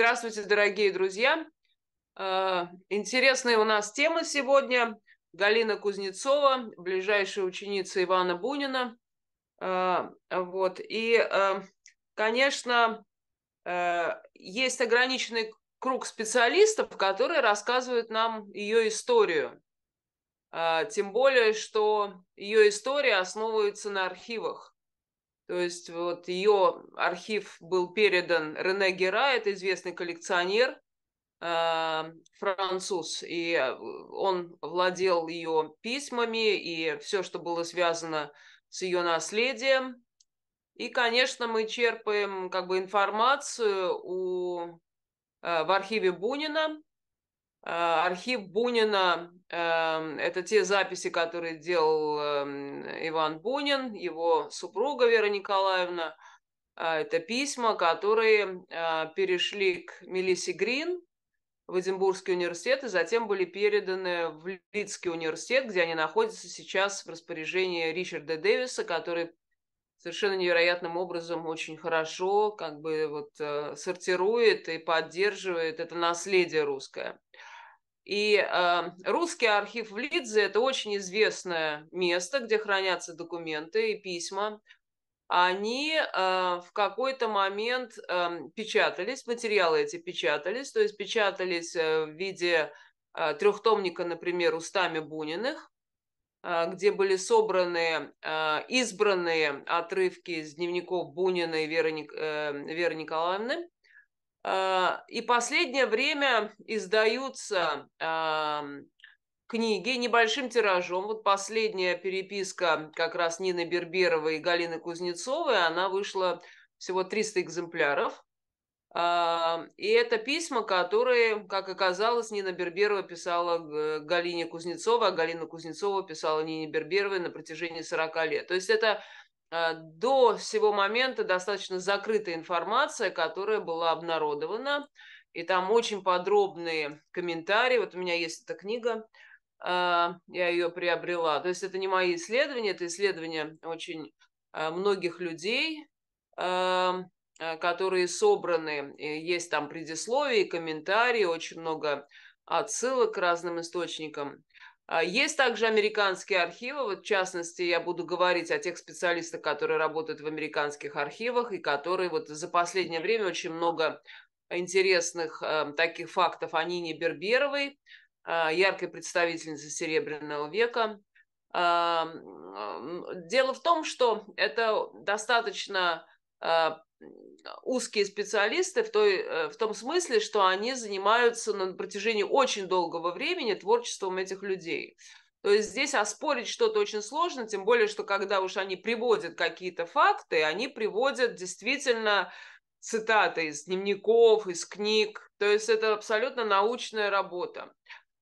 Здравствуйте, дорогие друзья! Э, Интересная у нас тема сегодня. Галина Кузнецова, ближайшая ученица Ивана Бунина. Э, вот. И, э, конечно, есть ограниченный круг специалистов, которые рассказывают нам ее историю. Тем более, что ее история основывается на архивах. То есть вот ее архив был передан Рене Гера, это известный коллекционер э, француз, и э, он владел ее письмами и все, что было связано с ее наследием. И, конечно, мы черпаем как бы информацию у, э, в архиве Бунина, а, архив Бунина эм, – это те записи, которые делал эм, Иван Бунин, его супруга Вера Николаевна. А, это письма, которые а, перешли к Мелиссе Грин в Эдинбургский университет, и затем были переданы в Лидский университет, где они находятся сейчас в распоряжении Ричарда Дэвиса, который совершенно невероятным образом очень хорошо как бы вот э, сортирует и поддерживает это наследие русское. И э, русский архив в Лидзе – это очень известное место, где хранятся документы и письма. Они э, в какой-то момент э, печатались, материалы эти печатались, то есть печатались э, в виде э, трехтомника, например, устами Буниных, э, где были собраны э, избранные отрывки из дневников Бунина и Веры, э, Веры Николаевны а, и последнее время издаются книги небольшим тиражом. Вот последняя переписка как раз Нины Берберовой и Галины Кузнецовой, она вышла всего 300 экземпляров. А, и это письма, которые, как оказалось, Нина Берберова писала Галине Кузнецовой, а Галина Кузнецова писала Нине Берберовой на протяжении 40 лет. То есть это Э, до всего момента достаточно закрытая информация, которая была обнародована, и там очень подробные комментарии. Вот у меня есть эта книга, э, я ее приобрела. То есть это не мои исследования, это исследования очень э, многих людей, эм, которые собраны. Есть там предисловие, комментарии, очень много отсылок к разным источникам. А, есть также американские архивы, вот в частности я буду говорить о тех специалистах, которые работают в американских архивах и которые вот за последнее время очень много интересных э, таких фактов о Нине Берберовой, э, яркой представительнице Серебряного века. Э, дело в том, что это достаточно а, узкие специалисты в, той, э, в том смысле, что они занимаются на протяжении очень долгого времени творчеством этих людей. То есть здесь оспорить что-то очень сложно, тем более, что когда уж они приводят какие-то факты, они приводят действительно цитаты из дневников, из книг. То есть это абсолютно научная работа.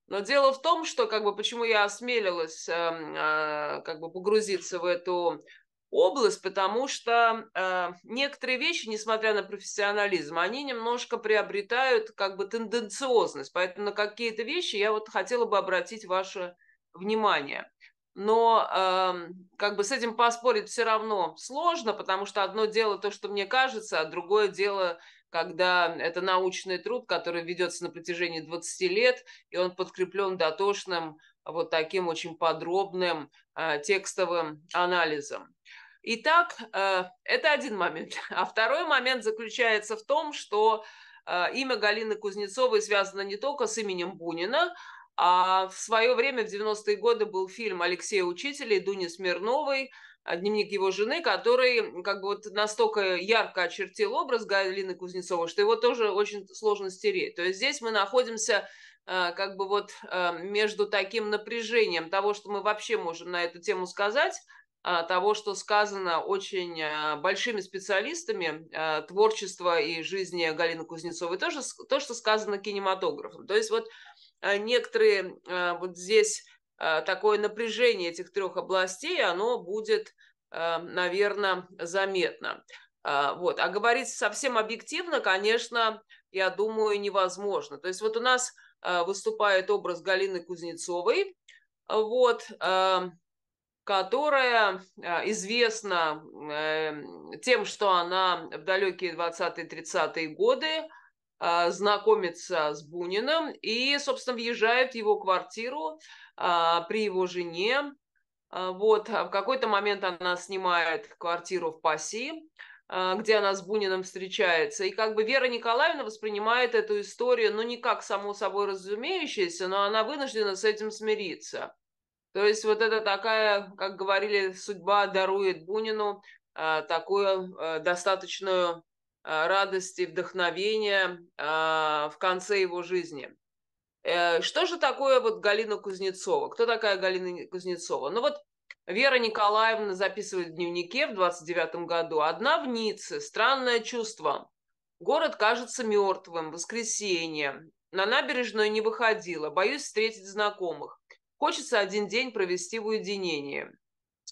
Но дело в том, что как бы почему я осмелилась э, э, как бы погрузиться в эту область, потому что э, некоторые вещи, несмотря на профессионализм, они немножко приобретают как бы тенденциозность. Поэтому на какие-то вещи я вот хотела бы обратить ваше внимание. Но э, как бы с этим поспорить все равно сложно, потому что одно дело то, что мне кажется, а другое дело, когда это научный труд, который ведется на протяжении 20 лет, и он подкреплен дотошным вот таким очень подробным э, текстовым анализом. Итак, э, это один момент. А второй момент заключается в том, что э, имя Галины Кузнецовой связано не только с именем Бунина, а в свое время, в 90-е годы, был фильм Алексея Учителя и Дуни Смирновой э, дневник его жены, который как бы вот настолько ярко очертил образ Галины Кузнецовой, что его тоже очень сложно стереть. То есть здесь мы находимся как бы вот между таким напряжением того, что мы вообще можем на эту тему сказать, а, того, что сказано очень а, большими специалистами а, творчества и жизни Галины Кузнецовой, то, же, то что сказано кинематографом. То есть вот некоторые вот здесь такое напряжение этих трех областей, оно будет, наверное, заметно. Вот. А говорить совсем объективно, конечно, я думаю, невозможно. То есть вот у нас выступает образ Галины Кузнецовой, вот, которая э, известна эм, тем, что она в далекие 20-30-е годы э, знакомится с Буниным и, собственно, въезжает в его квартиру э, при его жене. Вот, а в какой-то момент она снимает квартиру в Паси, где она с Буниным встречается. И как бы Вера Николаевна воспринимает эту историю, ну, не как само собой разумеющееся, но она вынуждена с этим смириться. То есть вот это такая, как говорили, судьба дарует Бунину а, такую а, достаточную а, радость и вдохновение в конце его жизни. Э, что же такое вот Галина Кузнецова? Кто такая Галина Кузнецова? Ну вот Вера Николаевна записывает в дневнике в 29 году. «Одна в Ницце. Странное чувство. Город кажется мертвым. Воскресенье. На набережную не выходила. Боюсь встретить знакомых. Хочется один день провести в уединении.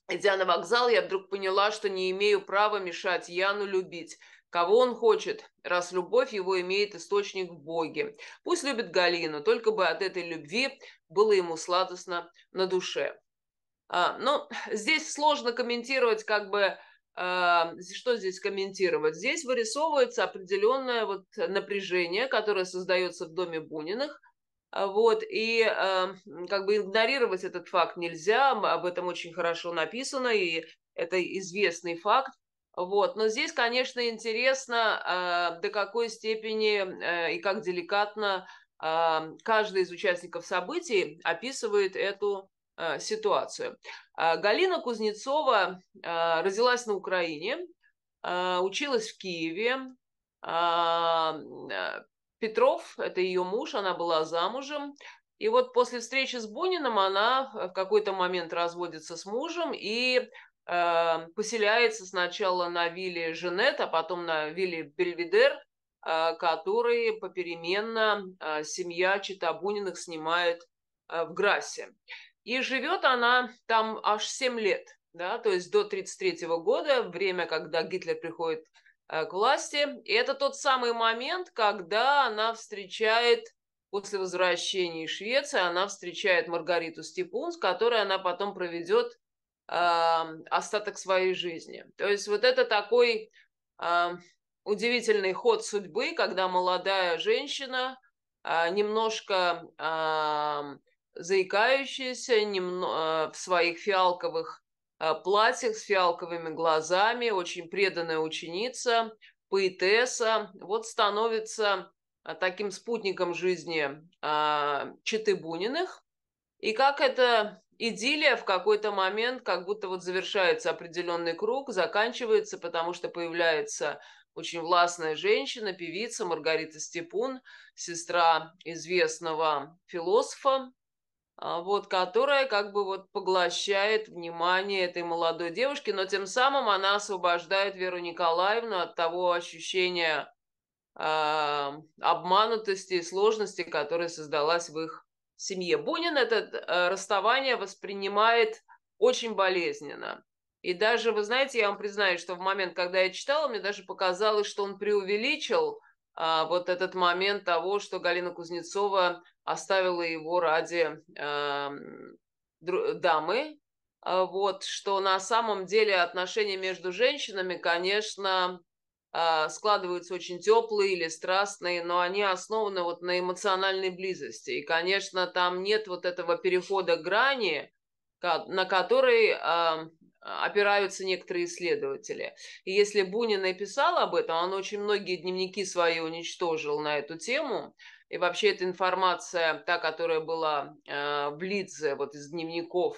Идя на вокзал, я вдруг поняла, что не имею права мешать Яну любить. Кого он хочет, раз любовь его имеет источник в Боге. Пусть любит Галину, только бы от этой любви было ему сладостно на душе. А, ну, здесь сложно комментировать, как бы, э, что здесь комментировать. Здесь вырисовывается определенное вот напряжение, которое создается в доме Буниных – а, вот, и э, как бы игнорировать этот факт нельзя, об этом очень хорошо написано, и это известный факт. Вот. Но здесь, конечно, интересно, э, до какой степени э, и как деликатно э, каждый из участников событий описывает эту э, ситуацию. Э, Галина Кузнецова э, родилась на Украине, э, училась в Киеве, э, Петров, это ее муж, она была замужем. И вот после встречи с Буниным она э, в какой-то момент разводится с мужем и э, поселяется сначала на вилле Женет, а потом на вилле Бельведер, э, которые попеременно э, семья Читабуниных снимает э, в Грассе. И живет она там аж 7 лет, да, то есть до 1933 года, время, когда Гитлер приходит в к э, власти. И это тот самый момент, когда она встречает, после возвращения из Швеции, она встречает Маргариту Степун, с которой она потом проведет э, остаток своей жизни. То есть вот это такой э, удивительный ход судьбы, когда молодая женщина, э, немножко э, заикающаяся, немно, э, в своих фиалковых Э, платьях с фиалковыми глазами, очень преданная ученица, поэтесса, вот становится э, таким спутником жизни а, Читы Буниных. И как эта идиллия в какой-то момент как будто вот завершается определенный круг, заканчивается, потому что появляется очень властная женщина, певица Маргарита Степун, сестра известного философа а, вот, которая как бы вот поглощает внимание этой молодой девушки, но тем самым она освобождает Веру Николаевну от того ощущения э, обманутости и сложности, которая создалась в их семье. Бунин это э, расставание воспринимает очень болезненно. И даже, вы знаете, я вам признаюсь, что в момент, когда я читала, мне даже показалось, что он преувеличил а, вот этот момент того, что Галина Кузнецова оставила его ради а, дамы, а, вот, что на самом деле отношения между женщинами, конечно, складываются очень теплые или страстные, но они основаны вот на эмоциональной близости. И, конечно, там нет вот этого перехода грани, на который а, опираются некоторые исследователи. И если Бунин написал об этом, он очень многие дневники свои уничтожил на эту тему. И вообще эта информация, та, которая была э, в Лидзе, вот из дневников,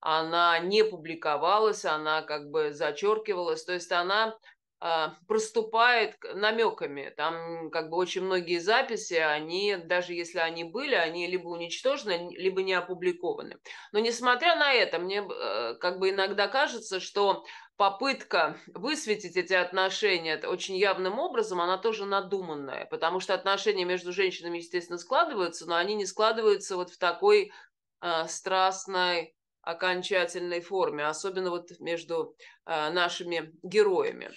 она не публиковалась, она как бы зачеркивалась. То есть она а, проступает намеками. Там как бы очень многие записи, они, даже если они были, они либо уничтожены, либо не опубликованы. Но несмотря на это, мне э, как бы иногда кажется, что попытка высветить эти отношения очень явным образом, она тоже надуманная, потому что отношения между женщинами, естественно, складываются, но они не складываются вот в такой э, страстной окончательной форме, особенно вот между э, нашими героями.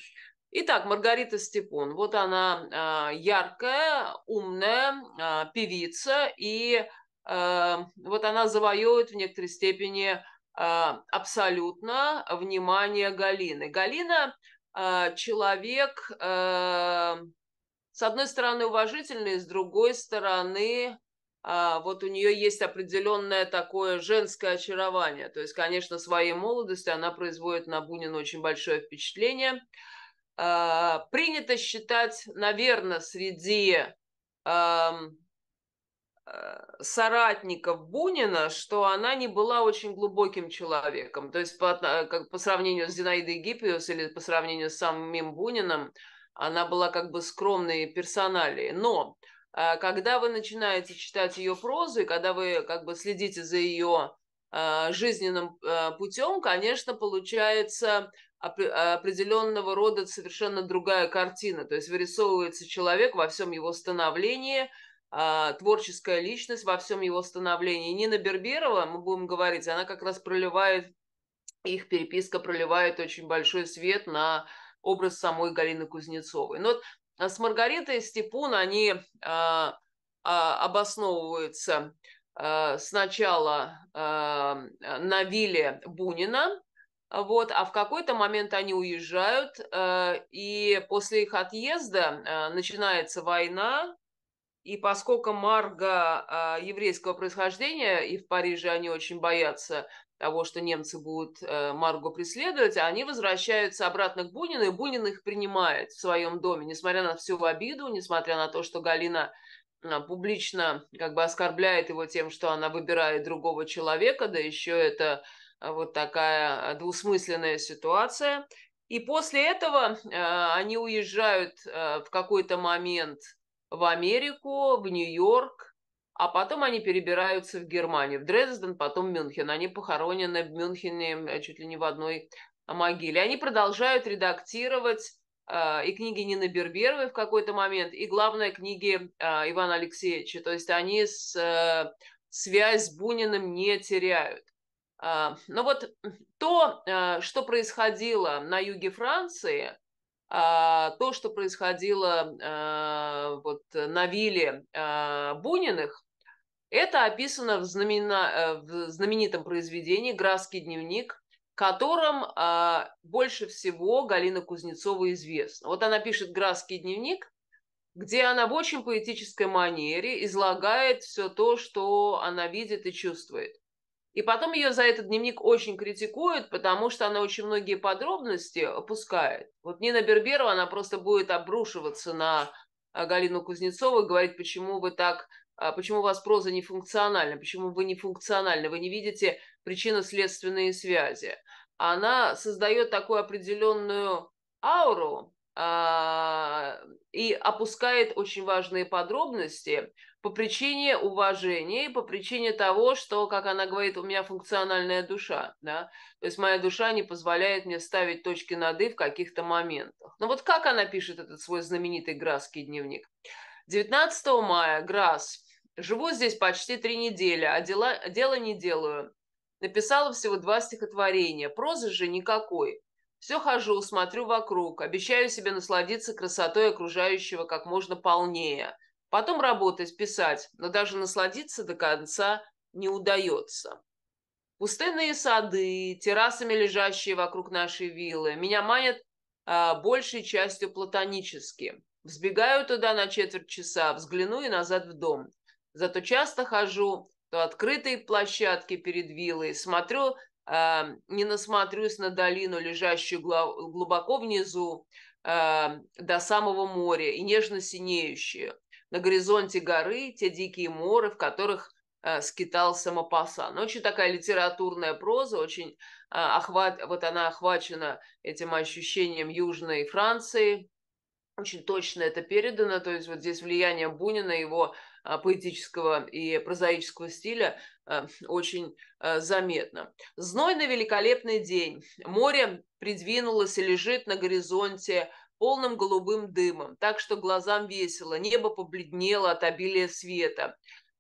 Итак, Маргарита Степун. Вот она а, яркая, умная а, певица, и а, вот она завоевывает в некоторой степени абсолютно внимание Галины. Галина человек, с одной стороны, уважительный, с другой стороны, вот у нее есть определенное такое женское очарование. То есть, конечно, своей молодостью она производит на Бунина очень большое впечатление – а, принято считать, наверное, среди э, соратников Бунина, что она не была очень глубоким человеком. То есть по, как, по сравнению с Зинаидой Гиппиус или по сравнению с самим Буниным, она была как бы скромной персоналией. Но а, когда вы начинаете читать ее прозу, и когда вы как бы следите за ее а, жизненным а, путем, конечно, получается а, определенного рода совершенно другая картина. То есть вырисовывается человек во всем его становлении, творческая личность во всем его становлении. Нина Берберова, мы будем говорить, она как раз проливает, их переписка проливает очень большой свет на образ самой Галины Кузнецовой. Но вот с Маргаритой и Степун они обосновываются Э, сначала эм, э, на вилле Бунина, вот, а в какой-то момент они уезжают, э, и после их отъезда начинается война, и поскольку Марга еврейского происхождения, и в Париже они очень боятся того, что немцы будут Марго преследовать, они возвращаются обратно к Бунину, и Бунин их принимает в своем доме, несмотря на всю обиду, несмотря на то, что Галина а, публично как бы оскорбляет его тем, что она выбирает другого человека, да еще это а, вот такая а, двусмысленная ситуация. И после этого э, они уезжают э, в какой-то момент в Америку, в Нью-Йорк, а потом они перебираются в Германию, в Дрезден, потом в Мюнхен. Они похоронены в Мюнхене чуть ли не в одной могиле. Они продолжают редактировать а, и книги Нины Берберовой в какой-то момент, и, главное, книги а, Ивана Алексеевича. То есть они с, э, связь с Буниным не теряют. А, Но ну вот то, э, что происходило на юге Франции, то, что происходило вот на вилле Буниных, это описано в, знамена... Э, в знаменитом произведении «Градский дневник» которым а, больше всего Галина Кузнецова известна. Вот она пишет «Градский дневник», где она в очень поэтической манере излагает все то, что она видит и чувствует. И потом ее за этот дневник очень критикуют, потому что она очень многие подробности опускает. Вот Нина Берберова, она просто будет обрушиваться на а, Галину Кузнецову и говорить, почему вы так а почему у вас проза не функциональна, почему вы не функциональны, вы не видите причинно-следственные связи. Она создает такую определенную ауру а, и опускает очень важные подробности по причине уважения, по причине того, что, как она говорит, у меня функциональная душа. Да? То есть моя душа не позволяет мне ставить точки над «и» в каких-то моментах. Но ну вот как она пишет этот свой знаменитый Грасский дневник? 19 мая Грасс Живу здесь почти три недели, а дела, дела не делаю. Написала всего два стихотворения, прозы же никакой. Все хожу, смотрю вокруг, обещаю себе насладиться красотой окружающего как можно полнее. Потом работать, писать, но даже насладиться до конца не удается. Пустынные сады, террасами лежащие вокруг нашей виллы, меня манят а, большей частью платонически. Взбегаю туда на четверть часа, взгляну и назад в дом. Зато часто хожу, то открытые площадки перед виллой, смотрю, э, не насмотрюсь на долину, лежащую глубоко внизу, э, до самого моря и нежно синеющую. На горизонте горы те дикие моры, в которых э, а, скитался Мапасан. Ну, очень такая литературная проза, очень э, охват, вот она охвачена этим ощущением Южной Франции, очень точно это передано, то есть вот здесь влияние Бунина, его а, поэтического и прозаического стиля э, очень э, заметно. Знойный великолепный день. Море придвинулось и лежит на горизонте полным голубым дымом, так что глазам весело, небо побледнело от обилия света.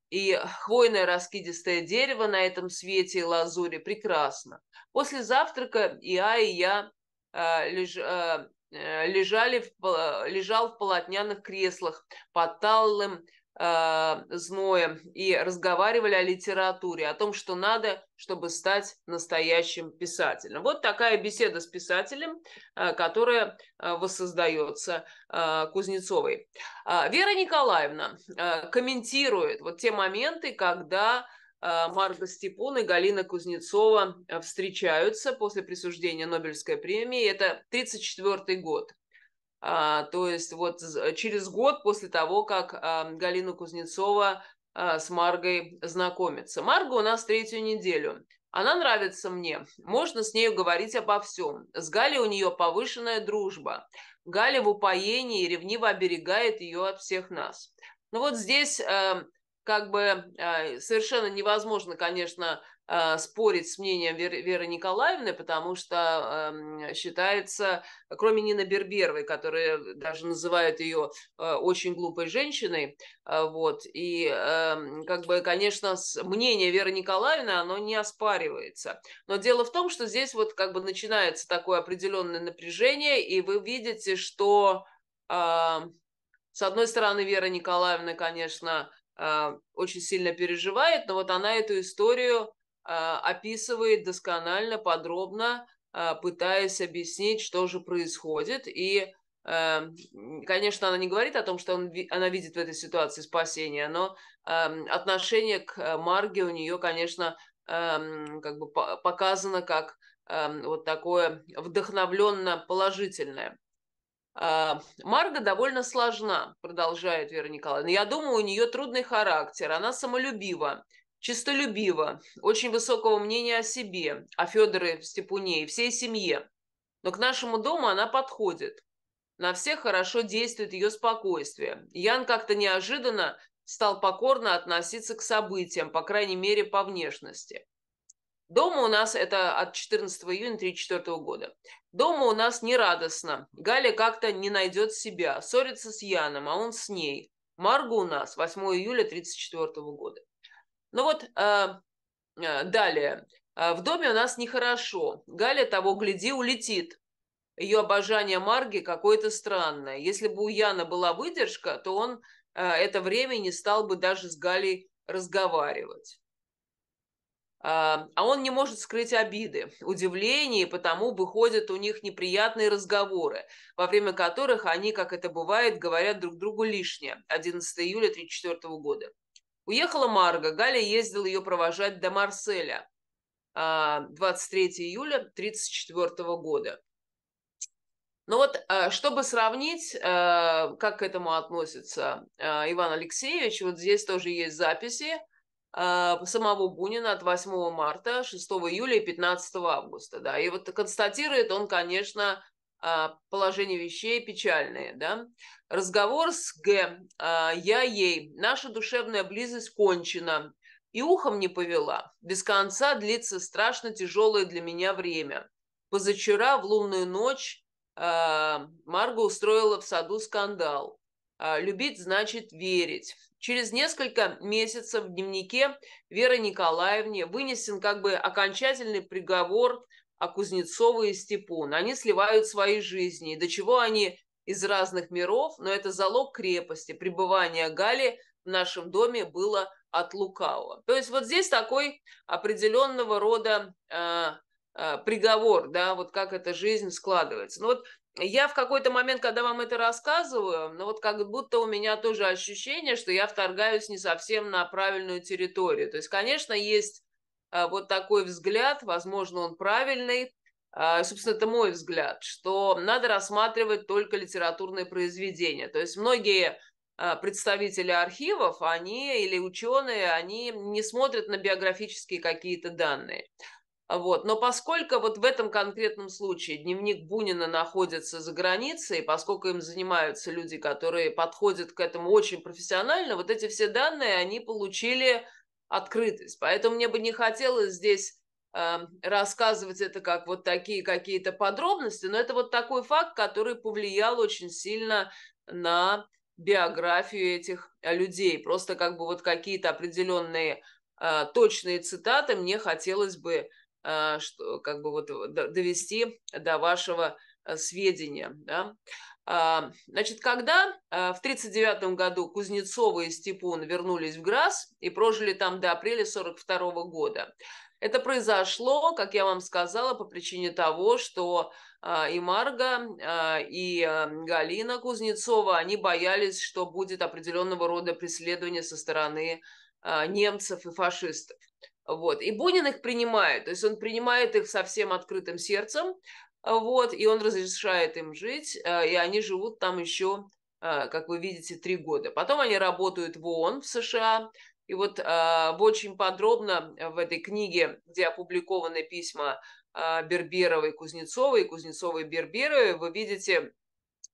И хвойное раскидистое дерево на этом свете и лазуре прекрасно. После завтрака я и я э, леж, э, э лежали в, лежал в полотняных креслах под талым а, зноем и разговаривали о литературе, о том, что надо, чтобы стать настоящим писателем. Вот такая беседа с писателем, а, которая а, воссоздается Кузнецовой. Вера Николаевна комментирует вот те моменты, когда Марго Степун и Галина Кузнецова встречаются после присуждения Нобелевской премии. Это 1934 год. А, то есть вот через год после того, как Галина Кузнецова а, с Маргой знакомится. Марга у нас третью неделю. Она нравится мне. Можно с нею говорить обо всем. С Галей у нее повышенная дружба. Галя в упоении и ревниво оберегает ее от всех нас. Ну вот здесь как бы а, совершенно невозможно, конечно, а, спорить с мнением Веры, Николаевны, потому что эм, считается, кроме Нины Берберовой, которая даже называет ее э, очень глупой женщиной, э, вот, и эм, как бы, конечно, мнение Веры Николаевны, оно не оспаривается. Но дело в том, что здесь вот как бы начинается такое определенное напряжение, и вы видите, что а, с одной стороны, Вера Николаевна, конечно, а, очень сильно переживает, но вот она эту историю а, описывает досконально, подробно, а, пытаясь объяснить, что же происходит. И, а, конечно, она не говорит о том, что он, она видит в этой ситуации спасение, но отношение к Марге у нее, конечно, как бы показано как вот такое вдохновленно положительное. Марга довольно сложна, продолжает Вера Николаевна. Я думаю, у нее трудный характер, она самолюбива чистолюбива, очень высокого мнения о себе, о Федоре Степуне и всей семье. Но к нашему дому она подходит. На всех хорошо действует ее спокойствие. Ян как-то неожиданно стал покорно относиться к событиям, по крайней мере, по внешности. Дома у нас, это от 14 июня 1934 года, дома у нас нерадостно. Галя как-то не найдет себя, ссорится с Яном, а он с ней. Марго у нас 8 июля 1934 года. Ну вот а, а, далее. А, В доме у нас нехорошо. Галя того, гляди, улетит. Ее обожание Марги какое-то странное. Если бы у Яна была выдержка, то он это время не стал бы даже с Галей разговаривать. А он не может скрыть обиды, удивления, и потому выходят у них неприятные разговоры, во время которых они, как это бывает, говорят друг другу лишнее. 11 июля 1934 года. Уехала Марга, Галя ездила ее провожать до Марселя 23 а, июля 1934 года. Ну вот, а, чтобы сравнить, а, как к этому относится Иван Алексеевич, вот здесь тоже есть записи самого Бунина от 8 марта, 6 июля и 15 августа. Да. И вот констатирует он, конечно, а, положение вещей печальное, да. Разговор с Г. А, я ей. Наша душевная близость кончена. И ухом не повела. Без конца длится страшно тяжелое для меня время. Позавчера в лунную ночь а, Марга устроила в саду скандал. Любить значит верить. Через несколько месяцев в дневнике Веры Николаевне вынесен как бы окончательный приговор а Кузнецова и Степун. Они сливают свои жизни. И до чего они из разных миров, но это залог крепости. Пребывание Гали в нашем доме было от лукавого. То есть вот здесь такой определенного рода э, э, приговор, да, вот как эта жизнь складывается. Но ну вот я в какой-то момент, когда вам это рассказываю, ну вот как будто у меня тоже ощущение, что я вторгаюсь не совсем на правильную территорию. То есть, конечно, есть а, вот такой взгляд, возможно, он правильный, а, собственно, это мой взгляд, что надо рассматривать только литературные произведения. То есть многие а, представители архивов, они или ученые, они не смотрят на биографические какие-то данные. Вот. Но поскольку вот в этом конкретном случае дневник Бунина находится за границей, поскольку им занимаются люди, которые подходят к этому очень профессионально, вот эти все данные они получили открытость. Поэтому мне бы не хотелось здесь э, рассказывать это как вот такие какие-то подробности, но это вот такой факт, который повлиял очень сильно на биографию этих э, людей. Просто как бы вот какие-то определенные э, точные цитаты мне хотелось бы э, что, как бы вот э, довести до вашего э, сведения. Да? А, значит, когда а, в 1939 году Кузнецова и Степун вернулись в ГРАС и прожили там до апреля 1942 года, это произошло, как я вам сказала, по причине того, что а, и Марга, и Галина Кузнецова, они боялись, что будет определенного рода преследование со стороны немцев и фашистов. Вот. И Бунин их принимает, то есть он принимает их со всем открытым сердцем, вот, и он разрешает им жить, э, и они живут там еще, э, как вы видите, три года. Потом они работают в ООН в США, и вот э, очень подробно в этой книге, где опубликованы письма Берберовой Кузнецовой, и Кузнецовой и Берберовой, вы видите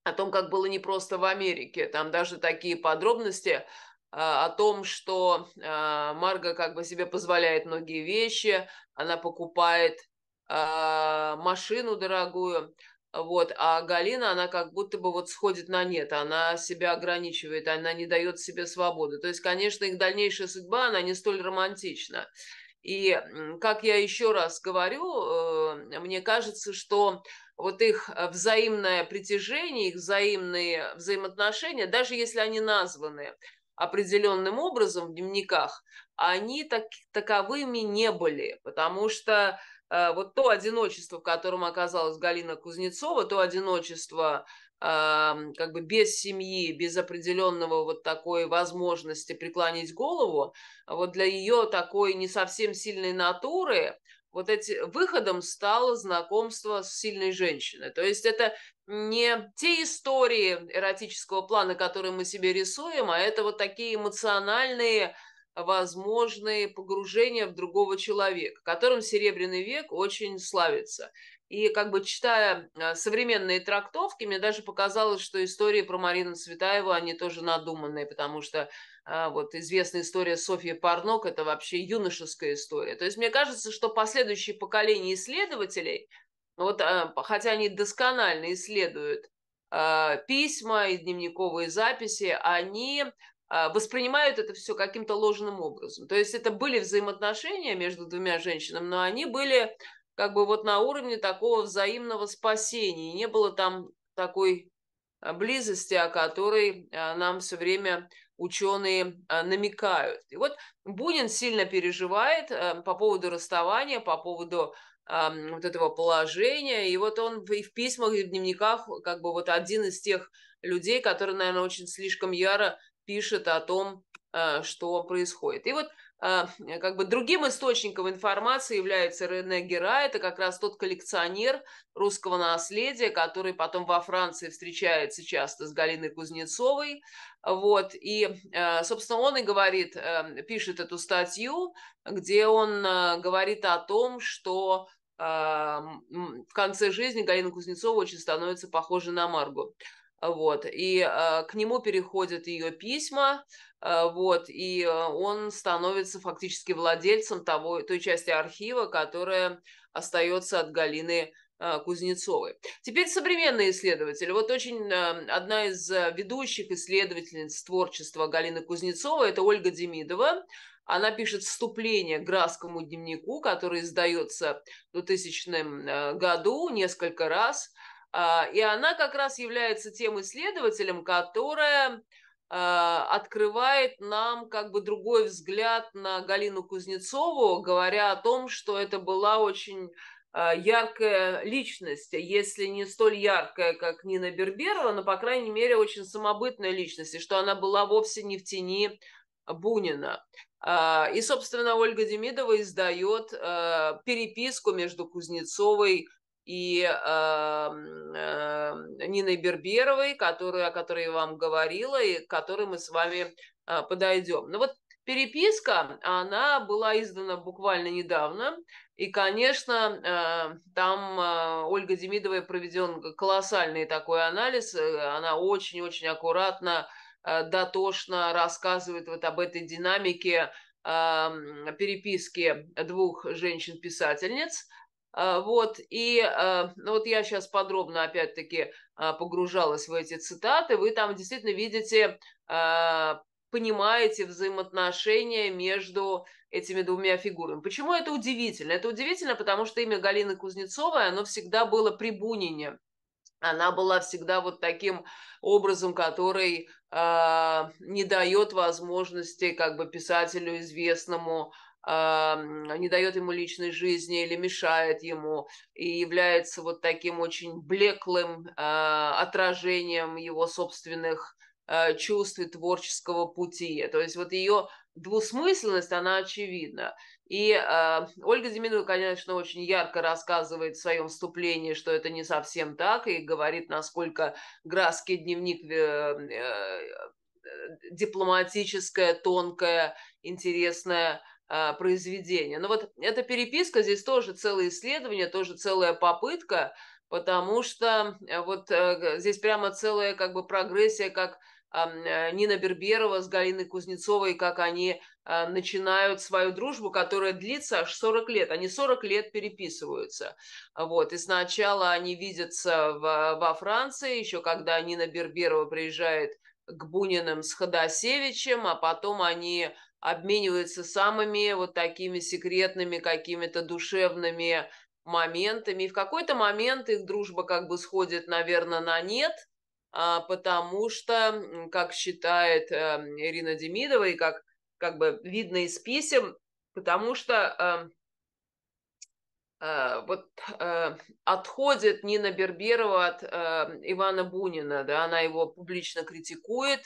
о том, как было не просто в Америке. Там даже такие подробности о том, что Марга как бы себе позволяет многие вещи, она покупает а, машину дорогую, вот, а Галина, она как будто бы вот сходит на нет, она себя ограничивает, она не дает себе свободы. То есть, конечно, их дальнейшая судьба, она не столь романтична. И как я еще раз говорю, э, мне кажется, что вот их э, взаимное притяжение, их взаимные взаимоотношения, даже если они названы определенным образом в дневниках, они так, таковыми не были, потому что Э, вот то одиночество, в котором оказалась Галина Кузнецова, то одиночество как бы без семьи, без определенного вот такой возможности преклонить голову, вот для ее такой не совсем сильной натуры вот эти, выходом стало знакомство с сильной женщиной. То есть это не те истории эротического плана, которые мы себе рисуем, а это вот такие эмоциональные возможные погружения в другого человека, которым Серебряный век очень славится. И как бы читая э, современные трактовки, мне даже показалось, что истории про Марину Цветаеву, они тоже надуманные, потому что э, вот известная история Софьи Парнок – это вообще юношеская история. То есть мне кажется, что последующие поколения исследователей, вот, э, хотя они досконально исследуют письма и дневниковые записи, они а, воспринимают это все каким-то ложным образом. То есть это были взаимоотношения между двумя женщинами, но они были как бы вот на уровне такого взаимного спасения. Не было там такой а, близости, о которой а, нам все время ученые намекают. И вот Бунин сильно переживает по поводу расставания, по поводу вот этого положения. И вот он и в письмах, и в дневниках как бы вот один из тех людей, который, наверное, очень слишком яро пишет о том, э, что происходит. И вот а, как бы другим источником информации является Рене Гера, это как раз тот коллекционер русского наследия, который потом во Франции встречается часто с Галиной Кузнецовой, вот, и, э, собственно, он и говорит, э, пишет эту статью, где он говорит о том, что в конце жизни Галина Кузнецова очень становится похожа на Маргу вот, и э, к нему переходят ее письма, э, вот, и э, он становится фактически владельцем того, той части архива, которая остается от Галины э, Кузнецовой. Теперь современные исследователи. Вот очень э, одна из ведущих исследовательниц творчества Галины Кузнецовой – это Ольга Демидова. Она пишет вступление к Градскому дневнику, который издается в 2000 году несколько раз – а, и она как раз является тем исследователем, которая а, открывает нам как бы другой взгляд на Галину Кузнецову, говоря о том, что это была очень а, яркая личность, если не столь яркая, как Нина Берберова, но, по крайней мере, очень самобытная личность, и что она была вовсе не в тени Бунина. И, собственно, Ольга Демидова издает переписку между Кузнецовой и э, э, Ниной Берберовой, которую, о которой я вам говорила, и к которой мы с вами э, подойдем. Ну вот переписка, она была издана буквально недавно, и, конечно, э, там э, Ольга Демидовой проведен колоссальный такой анализ, она очень-очень аккуратно, э, дотошно рассказывает вот об этой динамике эм, переписки двух женщин-писательниц – а, вот, и а, ну вот я сейчас подробно опять-таки а, погружалась в эти цитаты. Вы там действительно видите, понимаете взаимоотношения между этими двумя фигурами. Почему это удивительно? Это удивительно, потому что имя Галины Кузнецовой, оно всегда было при Бунине. Она была всегда вот таким образом, который э, не дает возможности как бы писателю известному не дает ему личной жизни или мешает ему, и является вот таким очень блеклым а, отражением его собственных а, чувств и творческого пути. То есть вот ее двусмысленность, она очевидна. И э, Ольга Демидова, конечно, очень ярко рассказывает в своем вступлении, что это не совсем так, и говорит, насколько Градский дневник э, э, дипломатическое, тонкое, интересное – а, произведения. Но ну, вот эта переписка, здесь тоже целое исследование, тоже целая попытка, потому что э, вот э, здесь прямо целая как бы прогрессия, как э, Нина Берберова с Галиной Кузнецовой, как они а, начинают свою дружбу, которая длится аж 40 лет. Они 40 лет переписываются. Вот. И сначала они видятся в, во Франции, еще когда Нина Берберова приезжает к Буниным с Ходосевичем, а потом они обмениваются самыми вот такими секретными какими-то душевными моментами. И в какой-то момент их дружба как бы сходит, наверное, на нет, а, потому что, как считает э, Ирина Демидова и как, как бы видно из писем, потому что эм, э, вот э, отходит Нина Берберова от Ивана Бунина, да, она его публично критикует,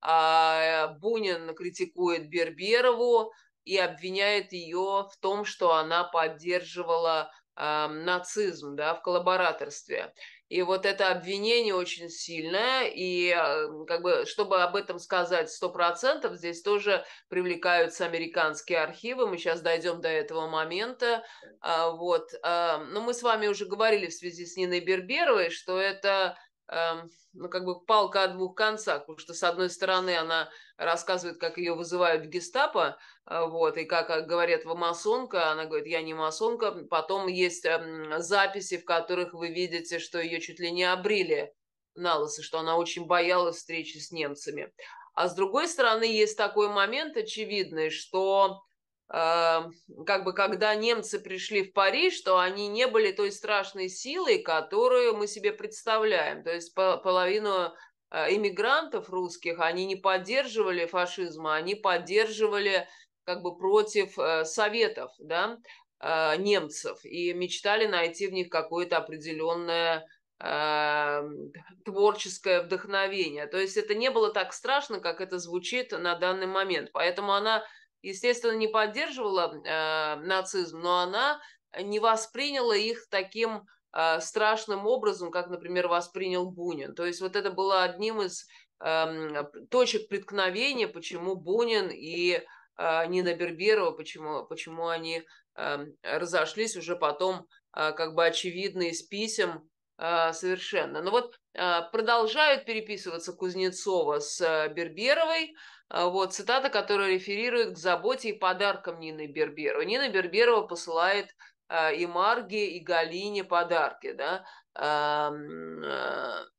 а, э, Бунин критикует Берберову и обвиняет ее в том, что она поддерживала нацизм да, в коллабораторстве. И вот это обвинение очень сильное, и а, как бы, чтобы об этом сказать 100%, здесь тоже привлекаются американские архивы, мы сейчас дойдем до этого момента, а, вот. Но ну, мы с вами уже говорили в связи с Ниной Берберовой, что это Эм, ну, как бы палка о двух концах, потому что, с одной стороны, она рассказывает, как ее вызывают в гестапо, э, вот, и как э, говорят, вы масонка, она говорит, я не масонка, потом есть эм, записи, в которых вы видите, что ее чуть ли не обрили на лысо, что она очень боялась встречи с немцами. А с другой стороны, есть такой момент очевидный, что Эм, как бы когда немцы пришли в Париж, что они не были той страшной силой, которую мы себе представляем. То есть по половину э, иммигрантов русских, они не поддерживали фашизма, они поддерживали как бы против э, советов, да, э, немцев и мечтали найти в них какое-то определенное эм, творческое вдохновение. То есть это не было так страшно, как это звучит на данный момент. Поэтому она естественно, не поддерживала э, нацизм, но она не восприняла их таким э, страшным образом, как, например, воспринял Бунин. То есть вот это было одним из э, точек преткновения, почему Бунин и э, Нина Берберова, почему, почему они э, разошлись уже потом, э, как бы очевидно из писем э, совершенно. Но вот э, продолжают переписываться Кузнецова с э, Берберовой, а, вот цитата, которая реферирует к заботе и подаркам Нины Берберова. Нина Берберова посылает а, и Марге, и Галине подарки, да. А,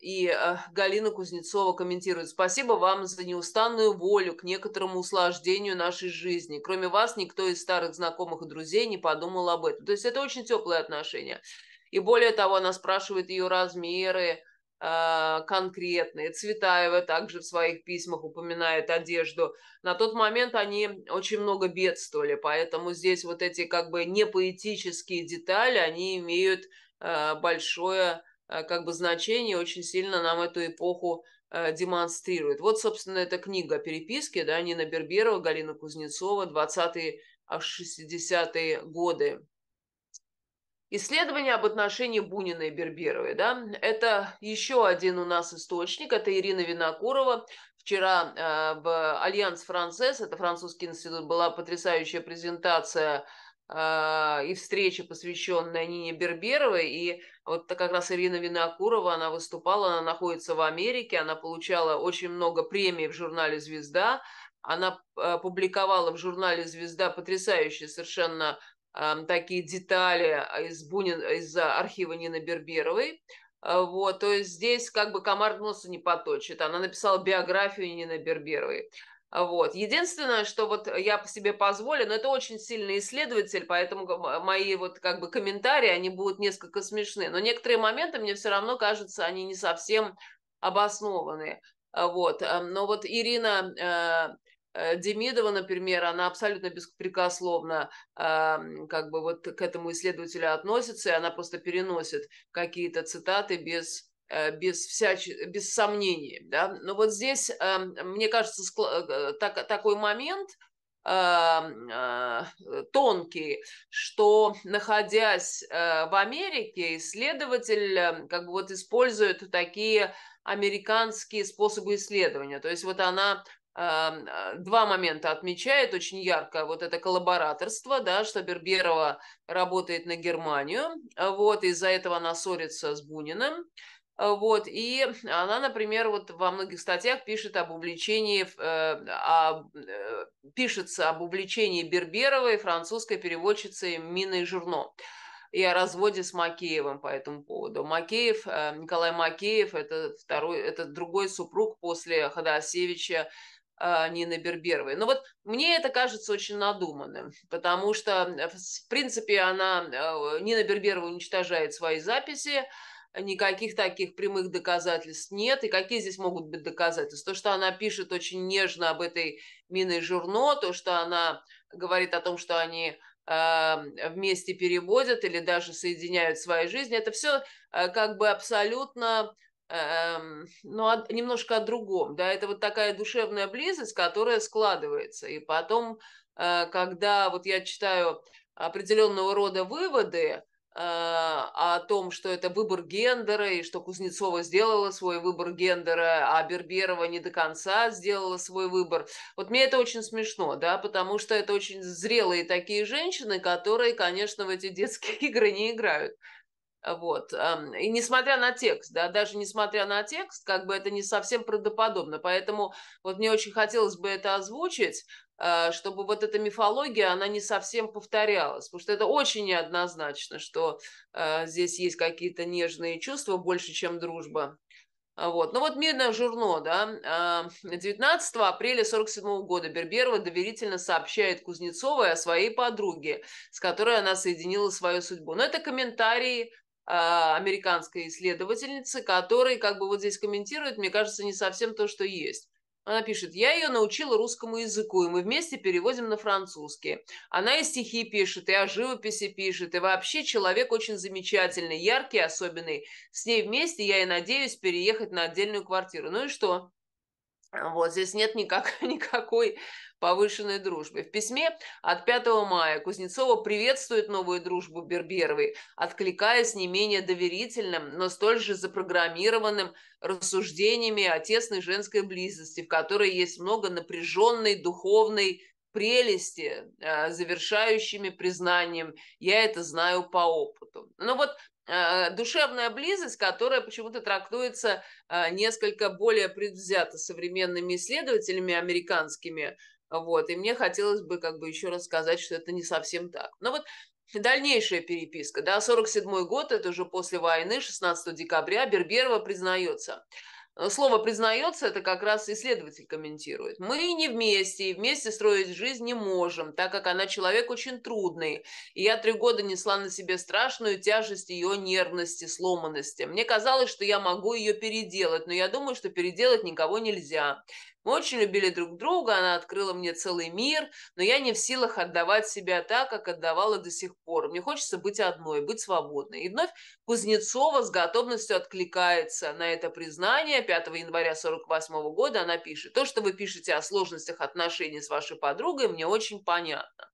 и Галина Кузнецова комментирует, спасибо вам за неустанную волю к некоторому услаждению нашей жизни. Кроме вас, никто из старых знакомых и друзей не подумал об этом. То есть это очень теплые отношения. И более того, она спрашивает ее размеры, а, конкретные. Цветаева также в своих письмах упоминает одежду. На тот момент они очень много бедствовали, поэтому здесь вот эти как бы непоэтические детали, они имеют а, большое а, как бы значение, очень сильно нам эту эпоху демонстрирует. Вот, собственно, эта книга переписки, да, Нина Берберова, Галина Кузнецова, 20-е, 60-е годы. Исследование об отношении Бунина и Берберовой, да, это еще один у нас источник, это Ирина Винокурова. Вчера а, в Альянс Францесс, это французский институт, была потрясающая презентация а, и встреча, посвященная Нине Берберовой, и вот как раз Ирина Винокурова, она выступала, она находится в Америке, она получала очень много премий в журнале «Звезда», она а, публиковала в журнале «Звезда» потрясающие совершенно такие детали а, из, Бунин, из архива Нины Берберовой. А, вот, то есть здесь как бы комар носа не поточит. Она написала биографию Нины Берберовой. А, вот. Единственное, что вот я по себе позволю, но это очень сильный исследователь, поэтому мои вот как бы комментарии, они будут несколько смешны. Но некоторые моменты мне все равно кажутся они не совсем обоснованные. Вот. Но вот Ирина Э, Демидова, например, она абсолютно беспрекословно эм, как бы вот к этому исследователю относится, и она просто переносит какие-то цитаты без э, без, всяч... без сомнений. Да? Но вот здесь, эм, мне кажется, э, так, такой момент эм, тонкий, что находясь в Америке, исследователь как бы вот использует такие американские способы исследования. То есть вот она а, два момента отмечает очень ярко. Вот это коллабораторство, да, что Берберова работает на Германию, а вот, из-за этого она ссорится с Буниным. А вот, и она, например, вот во многих статьях пишет об увлечении, э, о, э, пишется об увлечении Берберовой французской переводчицей Миной Журно и о разводе с Макеевым по этому поводу. Макеев, э, Николай Макеев, это, второй, это другой супруг после Ходосевича, а, Нины Берберовой. Но ну, вот мне это кажется очень надуманным, потому что, в принципе, она, а, э, Нина Берберова уничтожает свои записи, никаких таких прямых доказательств нет. И какие здесь могут быть доказательства? То, что она пишет очень нежно об этой Миной Журно, то, что она говорит о том, что они а, вместе переводят или даже соединяют свои жизни, это все как бы абсолютно Эм, но немножко о другом, да, это вот такая душевная близость, которая складывается, и потом, э, когда вот я читаю определенного рода выводы э, о том, что это выбор гендера, и что Кузнецова сделала свой выбор гендера, а Берберова не до конца сделала свой выбор. Вот мне это очень смешно, да, потому что это очень зрелые такие женщины, которые, конечно, в эти детские игры не играют. Вот. И несмотря на текст, да, даже несмотря на текст, как бы это не совсем правдоподобно. Поэтому вот мне очень хотелось бы это озвучить, а, чтобы вот эта мифология, она не совсем повторялась. Потому что это очень неоднозначно, что а, здесь есть какие-то нежные чувства больше, чем дружба. А вот. Ну вот «Мирное журно», да, 19 апреля 47 года Берберова доверительно сообщает Кузнецовой о своей подруге, с которой она соединила свою судьбу. Но это комментарии а, американской исследовательницы, который как бы вот здесь комментирует, мне кажется, не совсем то, что есть. Она пишет, я ее научила русскому языку, и мы вместе переводим на французский. Она и стихи пишет, и о живописи пишет, и вообще человек очень замечательный, яркий, особенный. С ней вместе я и надеюсь переехать на отдельную квартиру. Ну и что? Вот здесь нет никак, никакой повышенной дружбы. В письме от 5 мая Кузнецова приветствует новую дружбу Берберовой, откликаясь не менее доверительным, но столь же запрограммированным рассуждениями о тесной женской близости, в которой есть много напряженной духовной прелести, э, завершающими признанием «я это знаю по опыту». Ну вот э, душевная близость, которая почему-то трактуется э, несколько более предвзято современными исследователями американскими, вот, и мне хотелось бы как бы еще раз сказать, что это не совсем так. Но ну вот дальнейшая переписка, да, 47 год, это уже после войны, 16 декабря, Берберова признается. Э, слово «признается» это как раз исследователь комментирует. Мы не вместе, и вместе строить жизнь не можем, так как она человек очень трудный. И я три года несла на себе страшную тяжесть ее нервности, сломанности. Мне казалось, что я могу ее переделать, но я думаю, что переделать никого нельзя. Мы очень любили друг друга, она открыла мне целый мир, но я не в силах отдавать себя так, как отдавала до сих пор. Мне хочется быть одной, быть свободной. И вновь Кузнецова с готовностью откликается на это признание. 5 января 1948 года она пишет, то, что вы пишете о сложностях отношений с вашей подругой, мне очень понятно.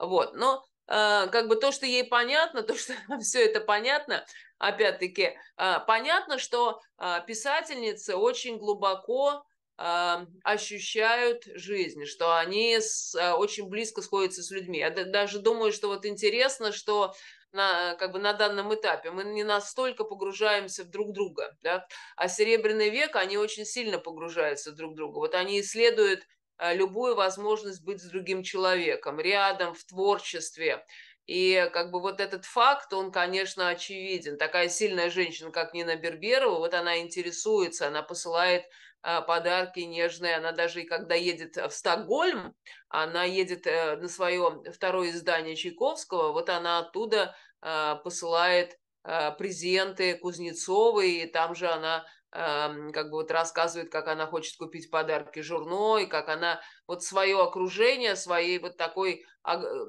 Вот, но э, как бы то, что ей понятно, то, что все это понятно, опять-таки, э, понятно, что э, писательница очень глубоко ощущают жизнь, что они с, э, очень близко сходятся с людьми. Я даже думаю, что вот интересно, что на, как бы на данном этапе мы не настолько погружаемся в друг друга, да? а Серебряный век, они очень сильно погружаются друг в друга. Вот они исследуют э, любую возможность быть с другим человеком, рядом, в творчестве. И как бы вот этот факт, он, конечно, очевиден. Такая сильная женщина, как Нина Берберова, вот она интересуется, она посылает а, подарки нежные. Она даже, и когда едет э, в Стокгольм, она едет э, на свое второе издание Чайковского, вот она оттуда а, посылает а, презенты Кузнецовой, и там же она как бы вот рассказывает, как она хочет купить подарки Журно, и как она вот свое окружение, своей вот такой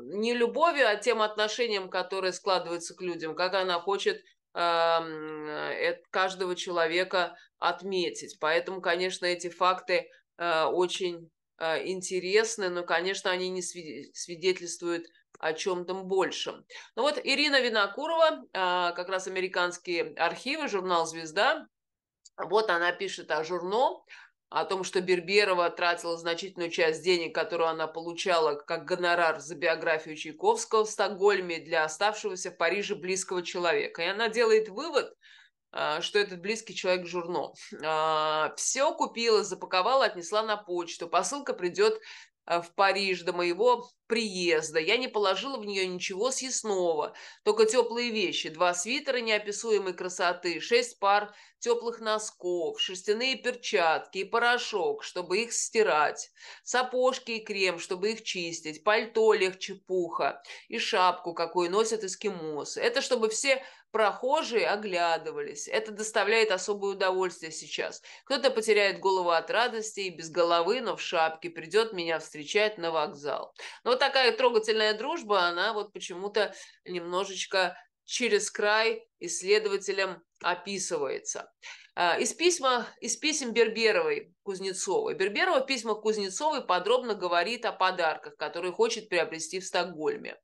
не любовью, а тем отношением, которое складывается к людям, как она хочет э, каждого человека отметить. Поэтому, конечно, эти факты э, очень э, интересны, но, конечно, они не свидетельствуют о чем-то большем. Ну вот Ирина Винокурова, э, как раз американские архивы, журнал «Звезда», вот она пишет о журнале о том, что Берберова тратила значительную часть денег, которую она получала как гонорар за биографию Чайковского в Стокгольме для оставшегося в Париже близкого человека. И она делает вывод, а, что этот близкий человек журно. А, Все купила, запаковала, отнесла на почту. Посылка придет Э, в Париж до моего приезда. Я не положила в нее ничего съестного, только теплые вещи. Два свитера неописуемой красоты, шесть пар теплых носков, шерстяные перчатки и порошок, чтобы их стирать, сапожки и крем, чтобы их чистить, пальто легче пуха и шапку, какую носят эскимосы. Это чтобы все прохожие оглядывались. Это доставляет особое удовольствие сейчас. Кто-то потеряет голову от радости и без головы, но в шапке придет меня встречать на вокзал. Но вот такая трогательная дружба, она вот почему-то немножечко через край исследователям описывается. А, из, письма, из писем Берберовой Кузнецовой. Берберова в Кузнецовой подробно говорит о подарках, которые хочет приобрести в Стокгольме.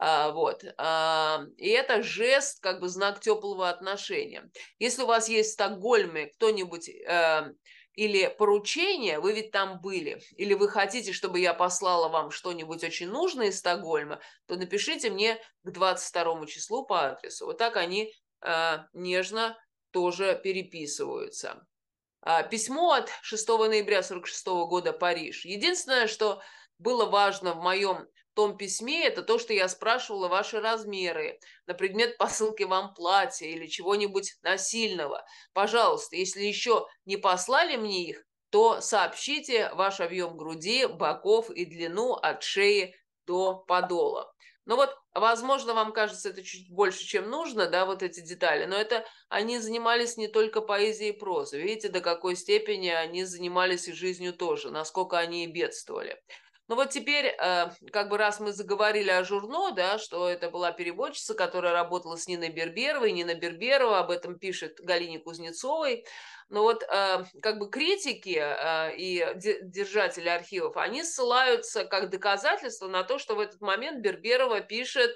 А, вот. А, и это жест, как бы знак теплого отношения. Если у вас есть в Стокгольме кто-нибудь э, или поручение, вы ведь там были, или вы хотите, чтобы я послала вам что-нибудь очень нужное из Стокгольма, то напишите мне к 22 числу по адресу. Вот так они э, нежно тоже переписываются. А, письмо от 6 ноября 1946 года Париж. Единственное, что было важно в моем том письме, это то, что я спрашивала ваши размеры, на предмет посылки вам платья или чего-нибудь насильного. Пожалуйста, если еще не послали мне их, то сообщите ваш объем груди, боков и длину от шеи до подола. Ну вот, возможно, вам кажется это чуть больше, чем нужно, да, вот эти детали, но это они занимались не только поэзией и прозой. Видите, до какой степени они занимались и жизнью тоже, насколько они и бедствовали. Ну вот теперь, э, как бы раз мы заговорили о Журно, да, что это была переводчица, которая работала с Ниной Берберовой, Нина Берберова об этом пишет Галине Кузнецовой, но ну, вот э, как бы критики э, и держатели архивов, они ссылаются как доказательство на то, что в этот момент Берберова пишет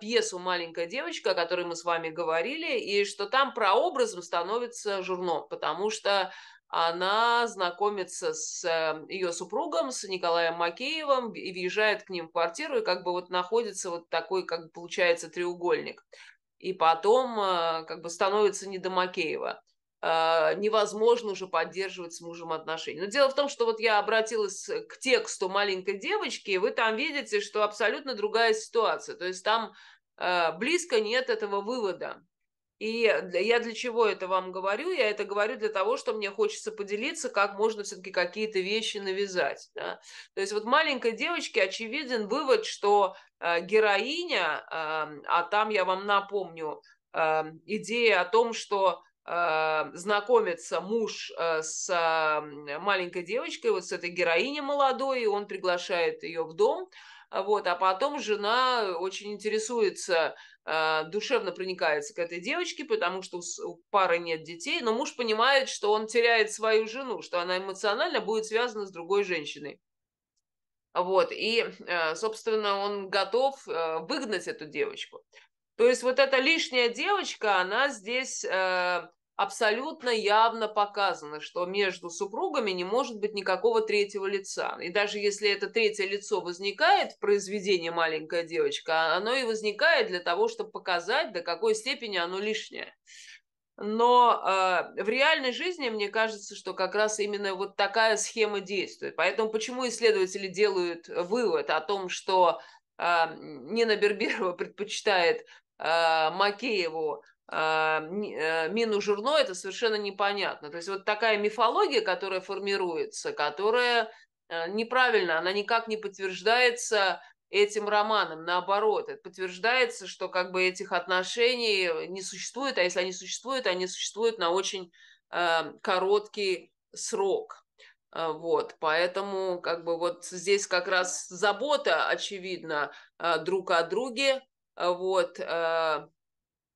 пьесу «Маленькая девочка», о которой мы с вами говорили, и что там прообразом становится Журно, потому что она знакомится с э, ее супругом, с Николаем Макеевым, и въезжает к ним в квартиру, и как бы вот находится вот такой, как получается, треугольник. И потом э, как бы становится не до Макеева. Э, невозможно уже поддерживать с мужем отношения. Но дело в том, что вот я обратилась к тексту маленькой девочки, и вы там видите, что абсолютно другая ситуация. То есть там близко нет этого вывода. И я для чего это вам говорю? Я это говорю для того, что мне хочется поделиться, как можно все-таки какие-то вещи навязать. Да? То есть вот маленькой девочке очевиден вывод, что э, героиня, эм, а там я вам напомню, эм, идея о том, что э, знакомится муж э, с маленькой девочкой, вот с этой героиней молодой, и он приглашает ее в дом, вот, а потом жена очень интересуется а, душевно проникается к этой девочке, потому что у пары нет детей, но муж понимает, что он теряет свою жену, что она эмоционально будет связана с другой женщиной. Вот, и, э, собственно, он готов э, выгнать эту девочку. То есть вот эта лишняя девочка, она здесь э, абсолютно явно показано, что между супругами не может быть никакого третьего лица. И даже если это третье лицо возникает в произведении «Маленькая девочка», оно и возникает для того, чтобы показать, до какой степени оно лишнее. Но э, в реальной жизни, мне кажется, что как раз именно вот такая схема действует. Поэтому почему исследователи делают вывод о том, что э, Нина Берберова предпочитает э, Макееву а, э, мину Журно, это совершенно непонятно. То есть вот такая мифология, которая формируется, которая э, неправильно, она никак не подтверждается этим романом. Наоборот, это подтверждается, что как бы этих отношений не существует, а если они существуют, они существуют на очень э, короткий срок. Вот, поэтому как бы вот здесь как раз забота, очевидно, друг о друге, вот,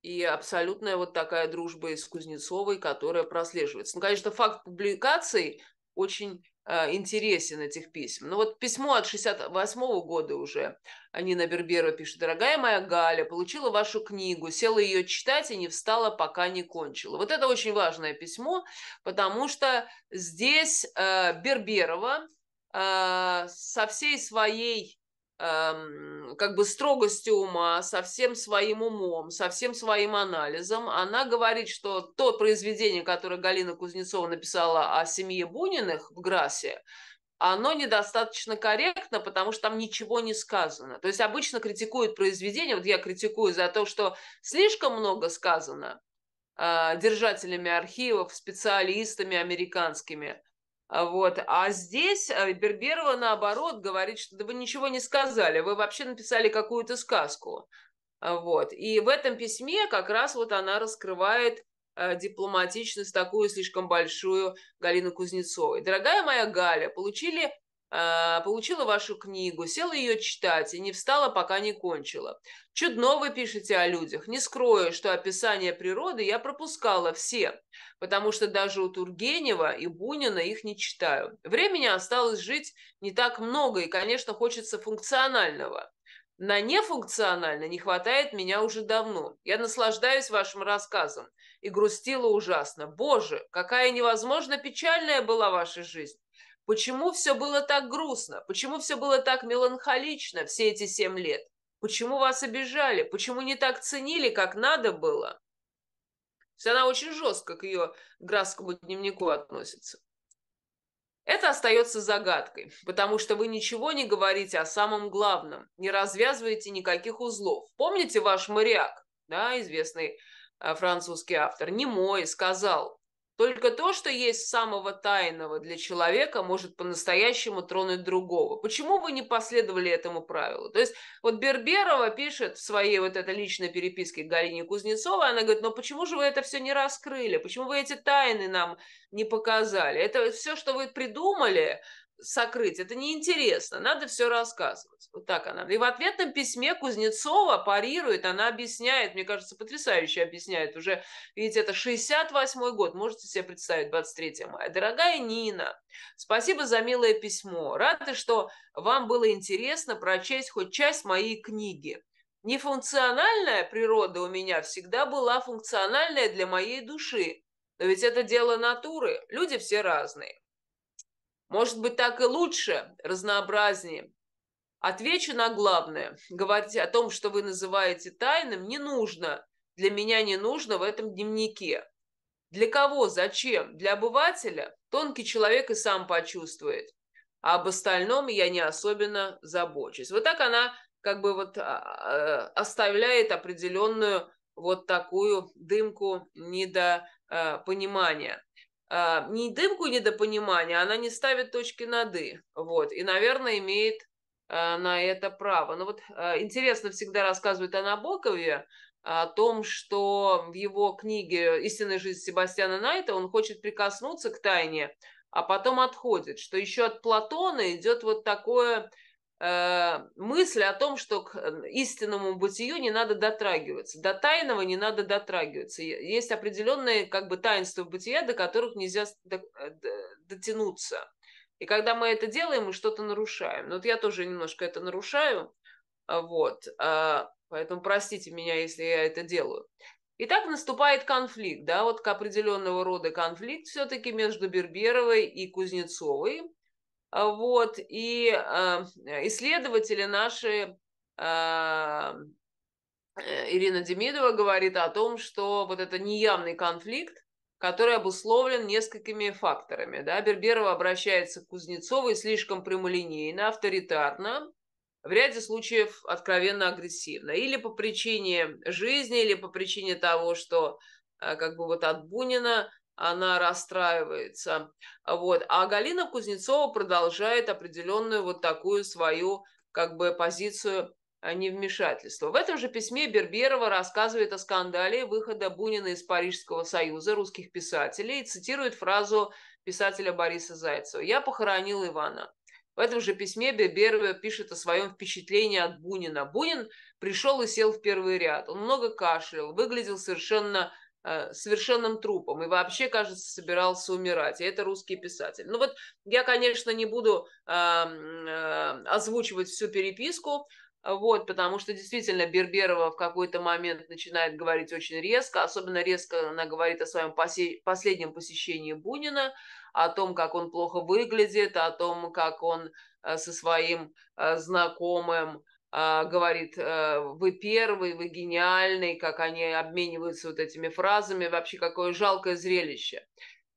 и абсолютная вот такая дружба с Кузнецовой, которая прослеживается. Ну, конечно, факт публикаций очень а, интересен этих писем. Ну вот письмо от 68 года уже Нина Берберова пишет. «Дорогая моя Галя, получила вашу книгу, села ее читать и не встала, пока не кончила». Вот это очень важное письмо, потому что здесь э, Берберова э, со всей своей Эм, как бы строгостью ума, со всем своим умом, со всем своим анализом. Она говорит, что то произведение, которое Галина Кузнецова написала о семье Буниных в Грасе, оно недостаточно корректно, потому что там ничего не сказано. То есть обычно критикуют произведение, вот я критикую за то, что слишком много сказано э, держателями архивов, специалистами американскими – а вот. А здесь э, Берберова, наоборот, говорит, что да вы ничего не сказали, вы вообще написали какую-то сказку. А вот. И в этом письме как раз вот она раскрывает э, дипломатичность такую слишком большую Галины Кузнецовой. Дорогая моя Галя, получили а, получила вашу книгу, села ее читать и не встала, пока не кончила. Чудно вы пишете о людях. Не скрою, что описание природы я пропускала все, потому что даже у Тургенева и Бунина их не читаю. Времени осталось жить не так много, и, конечно, хочется функционального. На нефункционально не хватает меня уже давно. Я наслаждаюсь вашим рассказом и грустила ужасно. Боже, какая невозможно печальная была ваша жизнь. Почему все было так грустно? Почему все было так меланхолично все эти семь лет? Почему вас обижали? Почему не так ценили, как надо было? То есть она очень жестко к ее графскому дневнику относится. Это остается загадкой, потому что вы ничего не говорите о самом главном, не развязываете никаких узлов. Помните ваш моряк, да, известный э, французский автор, немой, сказал, только то, что есть самого тайного для человека, может по-настоящему тронуть другого. Почему вы не последовали этому правилу? То есть вот Берберова пишет в своей вот этой личной переписке Галине Кузнецовой, она говорит, но почему же вы это все не раскрыли? Почему вы эти тайны нам не показали? Это все, что вы придумали, сокрыть. Это неинтересно, надо все рассказывать. Вот так она. И в ответном письме Кузнецова парирует, она объясняет, мне кажется, потрясающе объясняет уже, видите, это 68 год, можете себе представить, 23 мая. Дорогая Нина, спасибо за милое письмо. Рада, что вам было интересно прочесть хоть часть моей книги. Нефункциональная природа у меня всегда была функциональная для моей души. Но ведь это дело натуры, люди все разные. Может быть, так и лучше, разнообразнее. Отвечу на главное. Говорить о том, что вы называете тайным, не нужно. Для меня не нужно в этом дневнике. Для кого? Зачем? Для обывателя? Тонкий человек и сам почувствует. А об остальном я не особенно забочусь. Вот так она как бы вот а, а, оставляет определенную вот такую дымку недопонимания. А, не дымку недопонимания, она не ставит точки над «и». Вот, и, наверное, имеет а, на это право. Но ну вот а, интересно всегда рассказывает о Набокове, о том, что в его книге «Истинная жизнь Себастьяна Найта» он хочет прикоснуться к тайне, а потом отходит, что еще от Платона идет вот такое Э, мысль о том, что к э, истинному бытию не надо дотрагиваться, до тайного не надо дотрагиваться. Есть определенные как бы таинства бытия, до которых нельзя э, дотянуться. И когда мы это делаем, мы что-то нарушаем. Вот я тоже немножко это нарушаю, а, вот, а, поэтому простите меня, если я это делаю. И так наступает конфликт, да, вот к определенного рода конфликт все-таки между Берберовой и Кузнецовой, а, вот, и а, э, исследователи наши, а, э, Ирина Демидова говорит о том, что вот это неявный конфликт, который обусловлен несколькими факторами. Да? Берберова обращается к Кузнецовой слишком прямолинейно, авторитарно, в ряде случаев откровенно агрессивно. Или по причине жизни, или по причине того, что как бы вот от Бунина она расстраивается. Вот. А Галина Кузнецова продолжает определенную вот такую свою как бы позицию э, невмешательства. В этом же письме Берберова рассказывает о скандале выхода Бунина из Парижского союза русских писателей и цитирует фразу писателя Бориса Зайцева «Я похоронил Ивана». В этом же письме Берберова пишет о своем впечатлении от Бунина. Бунин пришел и сел в первый ряд. Он много кашлял, выглядел совершенно Э, совершенным трупом и вообще, кажется, собирался умирать. И это русский писатель. Ну вот я, конечно, не буду эм, э, озвучивать всю переписку, вот, потому что действительно Берберова в какой-то момент начинает говорить очень резко, особенно резко она говорит о своем посе- последнем посещении Бунина, о том, как он плохо выглядит, о том, как он э, со своим э, знакомым а, говорит, э, вы первый, вы гениальный, как они обмениваются вот этими фразами, вообще какое жалкое зрелище.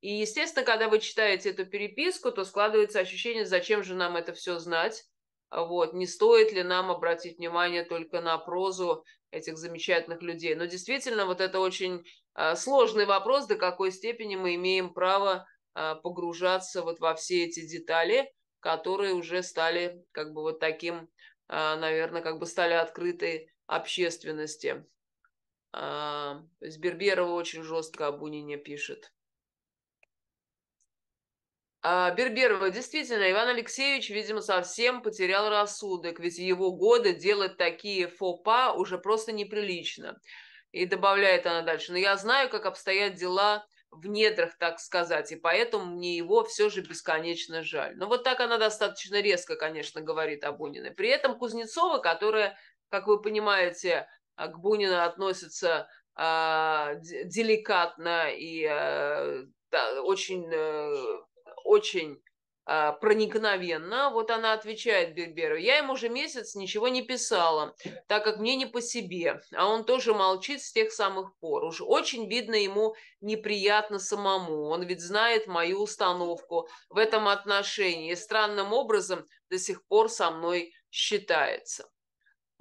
И, естественно, когда вы читаете эту переписку, то складывается ощущение, зачем же нам это все знать, вот, не стоит ли нам обратить внимание только на прозу этих замечательных людей. Но действительно, вот это очень а, сложный вопрос, до какой степени мы имеем право а, погружаться вот во все эти детали, которые уже стали как бы вот таким а, наверное, как бы стали открыты общественности. То а, Берберова очень жестко о Бунине пишет. А, Берберова, действительно, Иван Алексеевич, видимо, совсем потерял рассудок, ведь его годы делать такие фопа уже просто неприлично. И добавляет она дальше, но я знаю, как обстоят дела в недрах, так сказать, и поэтому мне его все же бесконечно жаль. Но вот так она достаточно резко, конечно, говорит о Бунине. При этом Кузнецова, которая, как вы понимаете, а, к Бунину относится э, деликатно и э, да, очень, э, очень а, проникновенно. Вот она отвечает Берберу. я ему уже месяц ничего не писала, так как мне не по себе. А он тоже молчит с тех самых пор. Уж очень видно ему неприятно самому. Он ведь знает мою установку в этом отношении. И странным образом до сих пор со мной считается.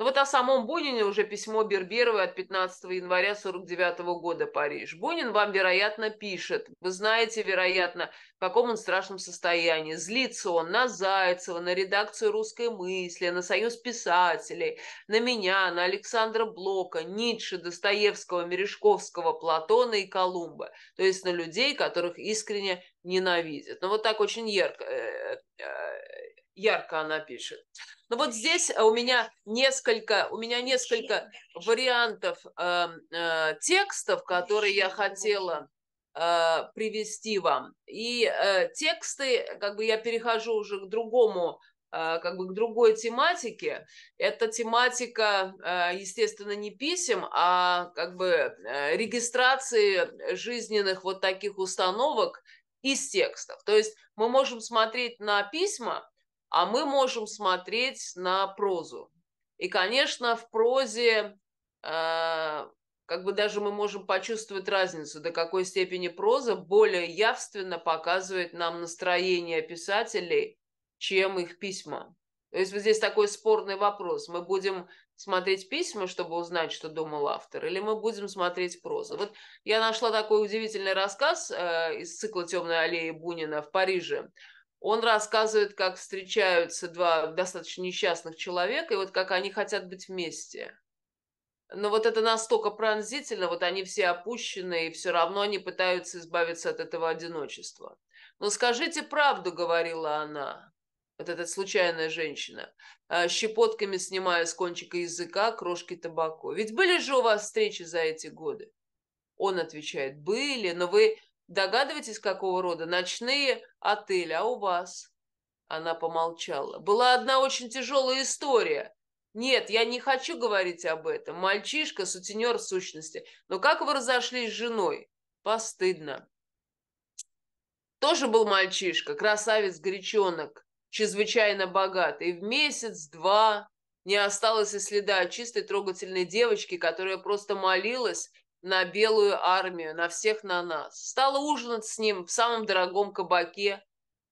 Но ну, вот о самом Бунине уже письмо Берберовой от 15 января 49 года Париж. Бунин вам, вероятно, пишет. Вы знаете, вероятно, в каком он страшном состоянии. Злится он на Зайцева, на редакцию «Русской мысли», на Союз писателей, на меня, на Александра Блока, Ницше, Достоевского, Мережковского, Платона и Колумба. То есть на людей, которых искренне ненавидит. Но ну, вот так очень ярко э, э, ярко она пишет. Но ну, вот здесь э, у меня несколько, у меня несколько вариантов э, э, текстов, которые я хотела э, привести вам. И э, тексты, как бы я перехожу уже к другому э, как бы к другой тематике. Это тематика, э, естественно, не писем, а как бы регистрации жизненных вот таких установок из текстов. То есть мы можем смотреть на письма а мы можем смотреть на прозу. И, конечно, в прозе э, как бы даже мы можем почувствовать разницу, до какой степени проза более явственно показывает нам настроение писателей, чем их письма. То есть вот здесь такой спорный вопрос. Мы будем смотреть письма, чтобы узнать, что думал автор, или мы будем смотреть прозу. Вот я нашла такой удивительный рассказ э, из цикла «Темная аллея» Бунина в Париже. Он рассказывает, как встречаются два достаточно несчастных человека, и вот как они хотят быть вместе. Но вот это настолько пронзительно, вот они все опущены, и все равно они пытаются избавиться от этого одиночества. «Но «Ну, скажите правду», — говорила она, вот эта случайная женщина, э, щепотками снимая с кончика языка крошки табаку. «Ведь были же у вас встречи за эти годы?» Он отвечает, «Были, но вы Догадываетесь, какого рода? Ночные отели. А у вас? Она помолчала. Была одна очень тяжелая история. Нет, я не хочу говорить об этом. Мальчишка, сутенер сущности. Но как вы разошлись с женой? Постыдно. Тоже был мальчишка, красавец-гречонок, чрезвычайно богатый. В месяц-два не осталось и следа чистой трогательной девочки, которая просто молилась на белую армию, на всех на нас. Стала ужинать с ним в самом дорогом кабаке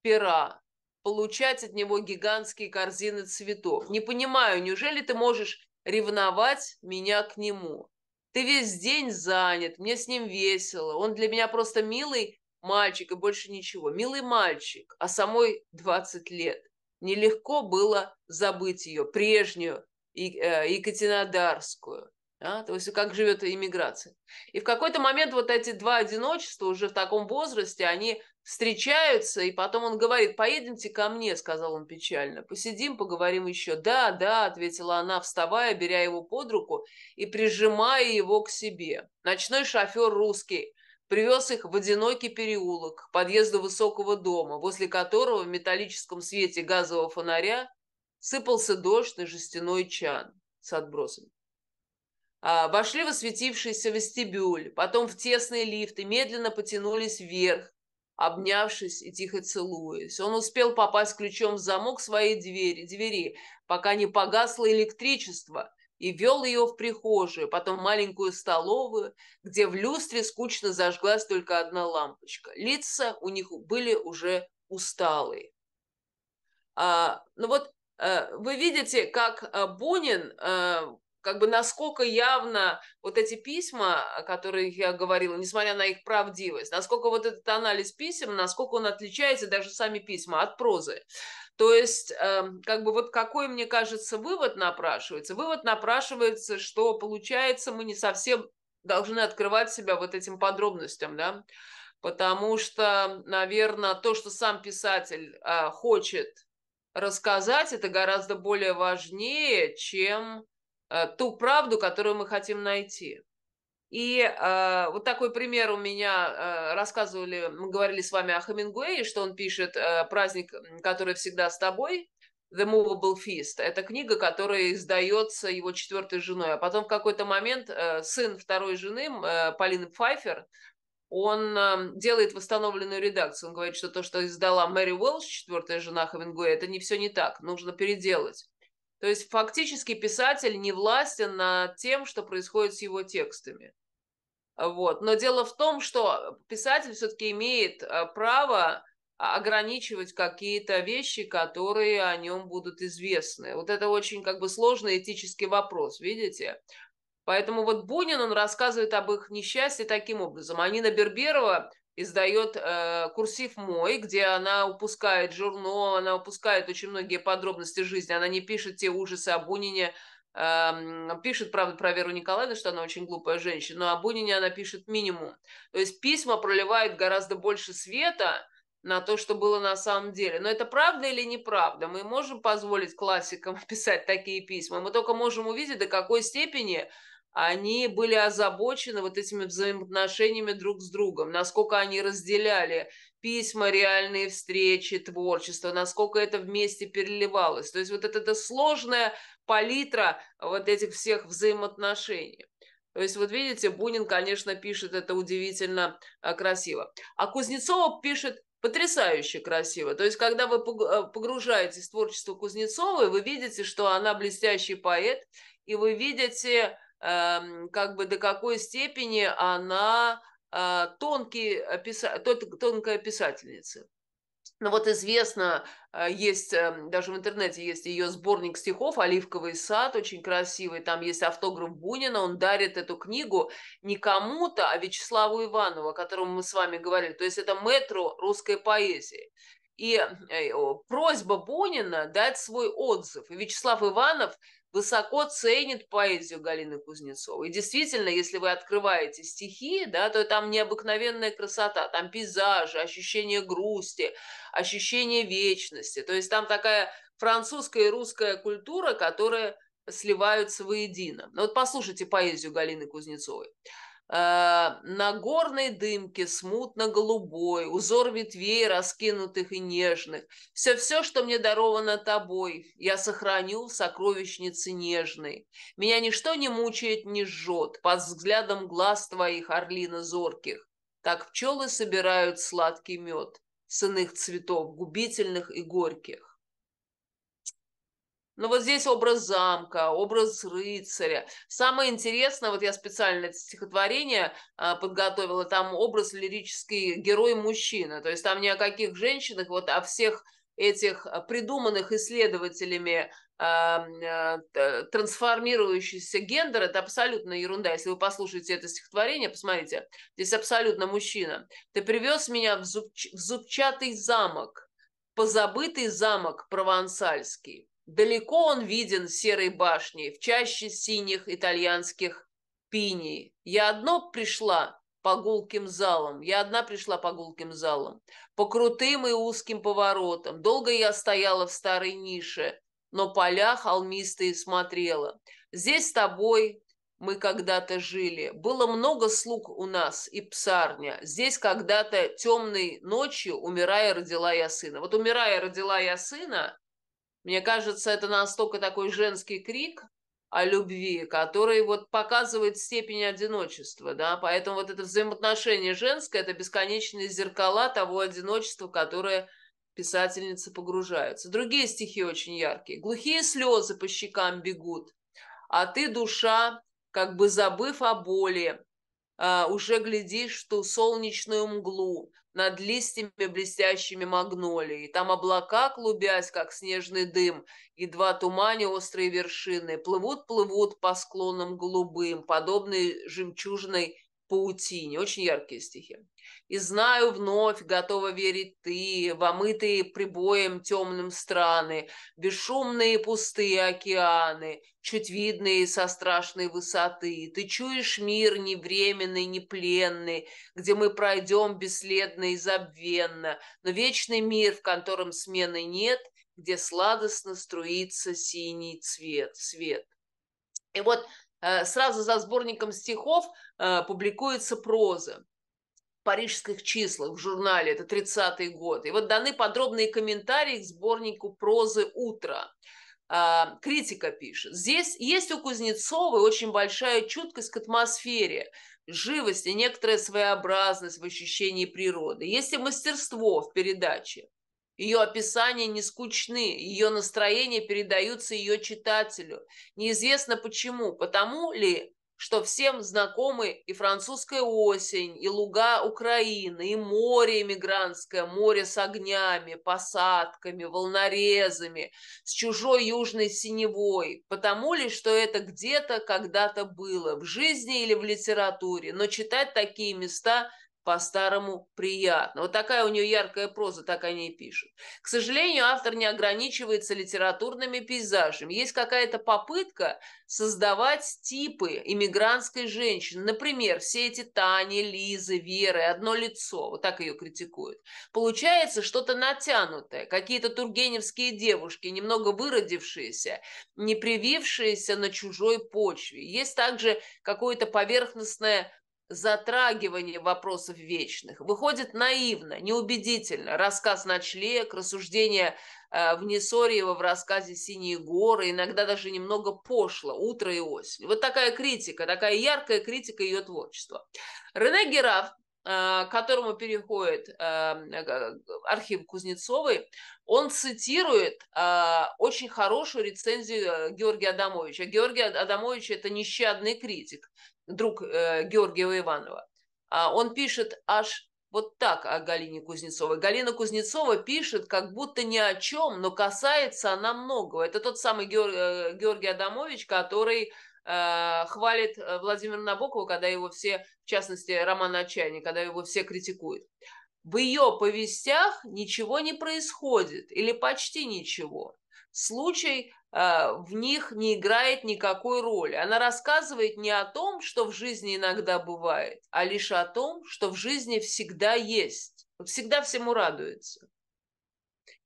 пера, получать от него гигантские корзины цветов. Не понимаю, неужели ты можешь ревновать меня к нему? Ты весь день занят, мне с ним весело, он для меня просто милый мальчик и больше ничего. Милый мальчик, а самой 20 лет. Нелегко было забыть ее, прежнюю, э, Екатеринодарскую. Да? То есть как живет иммиграция. И в какой-то момент вот эти два одиночества уже в таком возрасте, они встречаются, и потом он говорит, поедемте ко мне, сказал он печально, посидим, поговорим еще. Да, да, ответила она, вставая, беря его под руку и прижимая его к себе. Ночной шофер русский привез их в одинокий переулок к подъезду высокого дома, возле которого в металлическом свете газового фонаря сыпался дождь на жестяной чан с отбросами. А, вошли в осветившийся вестибюль, потом в тесные лифты, медленно потянулись вверх, обнявшись и тихо целуясь. Он успел попасть ключом в замок своей двери, двери, пока не погасло электричество, и вел ее в прихожую, потом в маленькую столовую, где в люстре скучно зажглась только одна лампочка. Лица у них были уже усталые. А, ну вот э, вы видите, как э, Бунин э, как бы насколько явно вот эти письма, о которых я говорила, несмотря на их правдивость, насколько вот этот анализ писем, насколько он отличается даже сами письма от прозы. То есть, эм, как бы вот какой, мне кажется, вывод напрашивается? Вывод напрашивается, что получается, мы не совсем должны открывать себя вот этим подробностям, да, потому что, наверное, то, что сам писатель а, хочет рассказать, это гораздо более важнее, чем Э, ту правду, которую мы хотим найти. И э, вот такой пример у меня э, рассказывали, мы говорили с вами о Хемингуэе, что он пишет э, «Праздник, который всегда с тобой», «The Movable Feast». Это книга, которая издается его четвертой женой. А потом в какой-то момент э, сын второй жены, э, Полины Пфайфер, он э, делает восстановленную редакцию. Он говорит, что то, что издала Мэри Уэлш, четвертая жена Хемингуэя, это не все не так, нужно переделать. То есть фактически писатель не властен над тем, что происходит с его текстами. Вот. Но дело в том, что писатель все-таки имеет а, право а, ограничивать какие-то вещи, которые о нем будут известны. Вот это очень как бы сложный этический вопрос, видите? Поэтому вот Бунин, он рассказывает об их несчастье таким образом. Они на Берберова издает э, курсив мой, где она упускает журнал, она упускает очень многие подробности жизни, она не пишет те ужасы о Бунине, э, пишет, правда, про Веру Николаевну, что она очень глупая женщина, но о Бунине она пишет минимум. То есть письма проливают гораздо больше света на то, что было на самом деле. Но это правда или неправда? Мы можем позволить классикам писать такие письма? Мы только можем увидеть, до какой степени они были озабочены вот этими взаимоотношениями друг с другом, насколько они разделяли письма, реальные встречи, творчество, насколько это вместе переливалось. То есть вот это, это сложная палитра вот этих всех взаимоотношений. То есть, вот видите, Бунин, конечно, пишет это удивительно э, красиво. А Кузнецова пишет потрясающе красиво. То есть, когда вы э, погружаетесь в творчество Кузнецовой, вы видите, что она блестящий поэт, и вы видите Эм, как бы до какой степени она э, тонкий, э, тонкая писательница. Ну вот известно, э, есть, эм, даже в интернете есть ее сборник стихов «Оливковый сад», очень красивый, там есть автограф Бунина, он дарит эту книгу не кому-то, а Вячеславу Иванову, о котором мы с вами говорили, то есть это метро русской поэзии. И просьба Бунина дать свой отзыв. И Вячеслав Иванов – высоко ценит поэзию Галины Кузнецовой. И действительно, если вы открываете стихи, да, то там необыкновенная красота, там пейзажи, ощущение грусти, ощущение вечности. То есть там такая французская и русская культура, которые сливаются воедино. Но ну вот послушайте поэзию Галины Кузнецовой. Э, на горной дымке смутно-голубой, узор ветвей раскинутых и нежных. Все-все, что мне даровано тобой, я сохраню в сокровищнице нежной. Меня ничто не мучает, не жжет, под взглядом глаз твоих орлино зорких. Так пчелы собирают сладкий мед с иных цветов, губительных и горьких. Но ну, вот здесь образ замка, образ рыцаря. Самое интересное, вот я специально это стихотворение а, подготовила, там образ лирический герой-мужчина. То есть там не о каких женщинах, вот о всех этих а, придуманных исследователями а, трансформирующийся гендер – это абсолютно ерунда. Если вы послушаете это стихотворение, посмотрите, здесь абсолютно мужчина. «Ты привез меня в, зуб... в зубчатый замок, позабытый замок провансальский, Далеко он виден серой башней, в чаще синих итальянских пиней. Я одно пришла по гулким залам, я одна пришла по гулким залам, по крутым и узким поворотам. Долго я стояла в старой нише, но поля холмистые смотрела. Здесь с тобой мы когда-то жили. Было много слуг у нас и псарня. Здесь когда-то темной ночью, умирая, родила я сына. Вот умирая, родила я сына, мне кажется, это настолько такой женский крик о любви, который вот показывает степень одиночества, да, поэтому вот это взаимоотношение женское – это бесконечные зеркала того одиночества, которое писательницы погружаются. Другие стихи очень яркие. «Глухие слезы по щекам бегут, а ты, душа, как бы забыв о боли, а, уже глядишь ту солнечную мглу над листьями блестящими магнолии. Там облака, клубясь, как снежный дым, едва тумане острые вершины, плывут-плывут по склонам голубым, подобные жемчужной паутине. Очень яркие стихи. «И знаю вновь, готова верить ты, в омытые прибоем темным страны, бесшумные пустые океаны, чуть видные со страшной высоты. Ты чуешь мир не временный, не пленный, где мы пройдем бесследно и забвенно, но вечный мир, в котором смены нет, где сладостно струится синий цвет, свет». И вот Э, сразу за сборником стихов э, публикуется проза парижских числах в журнале, это 30-й год. И вот даны подробные комментарии к сборнику прозы «Утро». Э, критика пишет. Здесь есть у Кузнецовой очень большая чуткость к атмосфере, живость и некоторая своеобразность в ощущении природы. Есть и мастерство в передаче. Ее описания не скучны, ее настроения передаются ее читателю. Неизвестно почему, потому ли, что всем знакомы и французская осень, и луга Украины, и море эмигрантское, море с огнями, посадками, волнорезами, с чужой южной синевой, потому ли, что это где-то когда-то было, в жизни или в литературе, но читать такие места – по-старому приятно. Вот такая у нее яркая проза, так они и пишут. К сожалению, автор не ограничивается литературными пейзажами. Есть какая-то попытка создавать типы иммигрантской женщины. Например, все эти Тани, Лизы, Веры, одно лицо, вот так ее критикуют. Получается что-то натянутое, какие-то тургеневские девушки, немного выродившиеся, не привившиеся на чужой почве. Есть также какое-то поверхностное затрагивание вопросов вечных. Выходит наивно, неубедительно. Рассказ «Ночлег», рассуждение э, Внесориева в рассказе «Синие горы», иногда даже немного пошло «Утро и осень». Вот такая критика, такая яркая критика ее творчества. Рене Гераф, э, к которому переходит э, э, архив Кузнецовой, он цитирует очень хорошую рецензию Георгия Адамовича. Георгий Адамович – это нещадный критик друг э, Георгия Иванова, а он пишет аж вот так о Галине Кузнецовой. Галина Кузнецова пишет как будто ни о чем, но касается она многого. Это тот самый Георг, э, Георгий Адамович, который э, хвалит э, Владимира Набокова, когда его все, в частности, Роман Отчаяния, когда его все критикуют. В ее повестях ничего не происходит или почти ничего. Случай а, в них не играет никакой роли. Она рассказывает не о том, что в жизни иногда бывает, а лишь о том, что в жизни всегда есть. всегда всему радуется.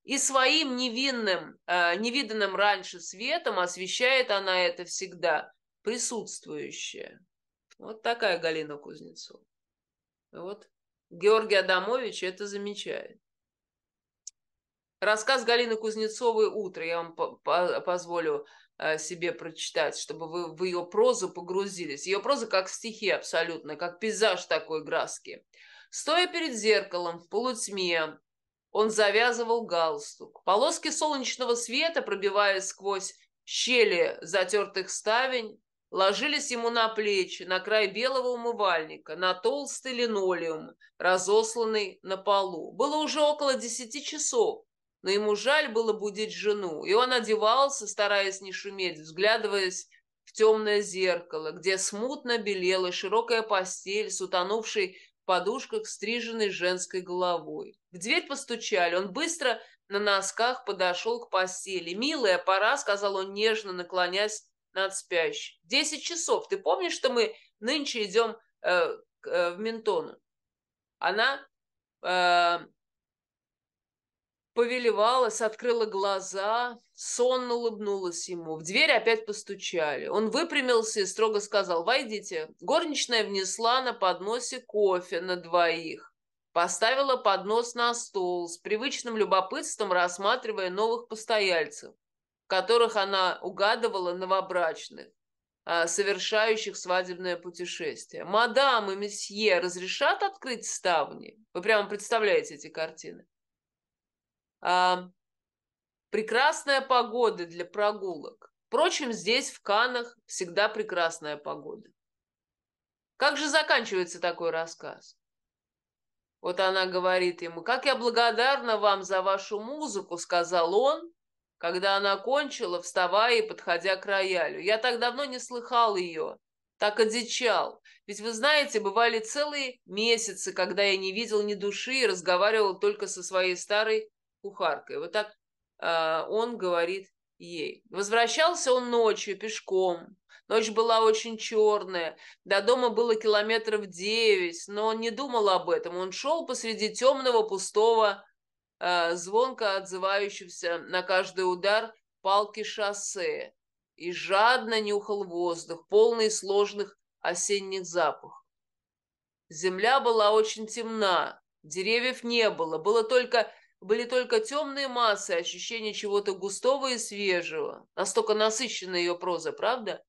И своим невинным, а, невиданным раньше светом освещает она это всегда, присутствующее. Вот такая Галина Кузнецова. Вот Георгий Адамович это замечает. Рассказ Галины Кузнецовой «Утро» я вам позволю э, себе прочитать, чтобы вы в ее прозу погрузились. Ее проза как стихи абсолютно, как пейзаж такой граски. Стоя перед зеркалом в полутьме, он завязывал галстук. Полоски солнечного света, пробиваясь сквозь щели затертых ставень, ложились ему на плечи, на край белого умывальника, на толстый линолеум, разосланный на полу. Было уже около десяти часов, но ему жаль было будить жену, и он одевался, стараясь не шуметь, взглядываясь в темное зеркало, где смутно белела широкая постель с утонувшей в подушках, стриженной женской головой. В дверь постучали, он быстро на носках подошел к постели. «Милая, пора», — сказал он нежно, наклонясь над спящей. «Десять часов. Ты помнишь, что мы нынче идем э, э, в Ментону?» Она э, повелевалась, открыла глаза, сонно улыбнулась ему. В дверь опять постучали. Он выпрямился и строго сказал «Войдите». Горничная внесла на подносе кофе на двоих. Поставила поднос на стол, с привычным любопытством рассматривая новых постояльцев, которых она угадывала новобрачных а, совершающих свадебное путешествие. «Мадам и месье разрешат открыть ставни?» Вы прямо представляете эти картины. А, прекрасная погода для прогулок. Впрочем, здесь, в Канах, всегда прекрасная погода. Как же заканчивается такой рассказ? Вот она говорит ему, «Как я благодарна вам за вашу музыку», — сказал он, когда она кончила, вставая и подходя к роялю. «Я так давно не слыхал ее, так одичал. Ведь, вы знаете, бывали целые месяцы, когда я не видел ни души и разговаривал только со своей старой кухаркой. Вот так э, он говорит ей. Возвращался он ночью пешком. Ночь была очень черная. До дома было километров девять, но он не думал об этом. Он шел посреди темного, пустого, э, звонко отзывающегося на каждый удар палки шоссе и жадно нюхал воздух, полный сложных осенних запахов. Земля была очень темна, деревьев не было, было только были только темные массы, ощущение чего-то густого и свежего. Настолько насыщена ее проза, правда?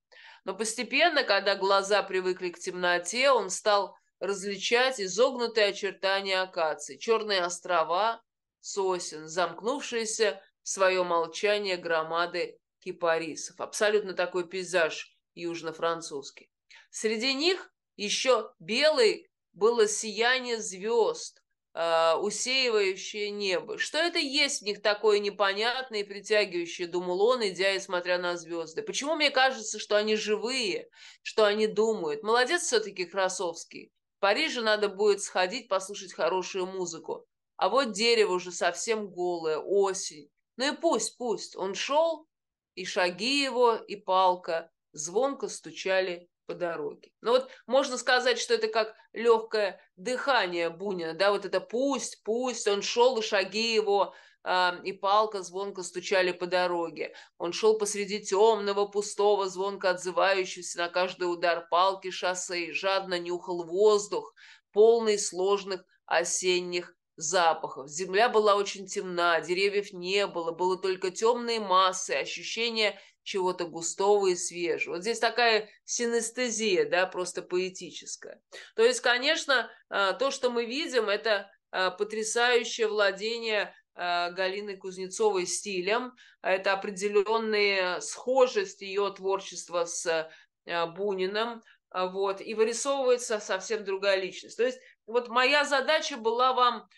Но постепенно, когда глаза привыкли к темноте, он стал различать изогнутые очертания акации, черные острова, сосен, замкнувшиеся в свое молчание громады кипарисов. Абсолютно такой пейзаж южно-французский. Среди них еще белый было сияние звезд, э, усеивающее небо. Что это есть в них такое непонятное и притягивающее, думал он, идя и смотря на звезды. Почему мне кажется, что они живые, что они думают? Молодец все-таки Красовский. В Париже надо будет сходить послушать хорошую музыку. А вот дерево уже совсем голое, осень. Ну и пусть, пусть. Он шел, и шаги его, и палка звонко стучали по дороге. Но ну, вот можно сказать, что это как легкое дыхание Бунина, да, вот это пусть, пусть, он шел, и шаги его э, и палка звонко стучали по дороге. Он шел посреди темного, пустого, звонко отзывающегося на каждый удар палки шоссе и жадно нюхал воздух, полный сложных осенних запахов. Земля была очень темна, деревьев не было, было только темные массы, ощущение чего-то густого и свежего. Вот здесь такая синестезия, да, просто поэтическая. То есть, конечно, а, то, что мы видим, это а, потрясающее владение а, Галины Кузнецовой стилем. Это определенные схожесть ее творчества с Буниным. Вот, и вырисовывается совсем другая личность. То есть вот моя задача была вам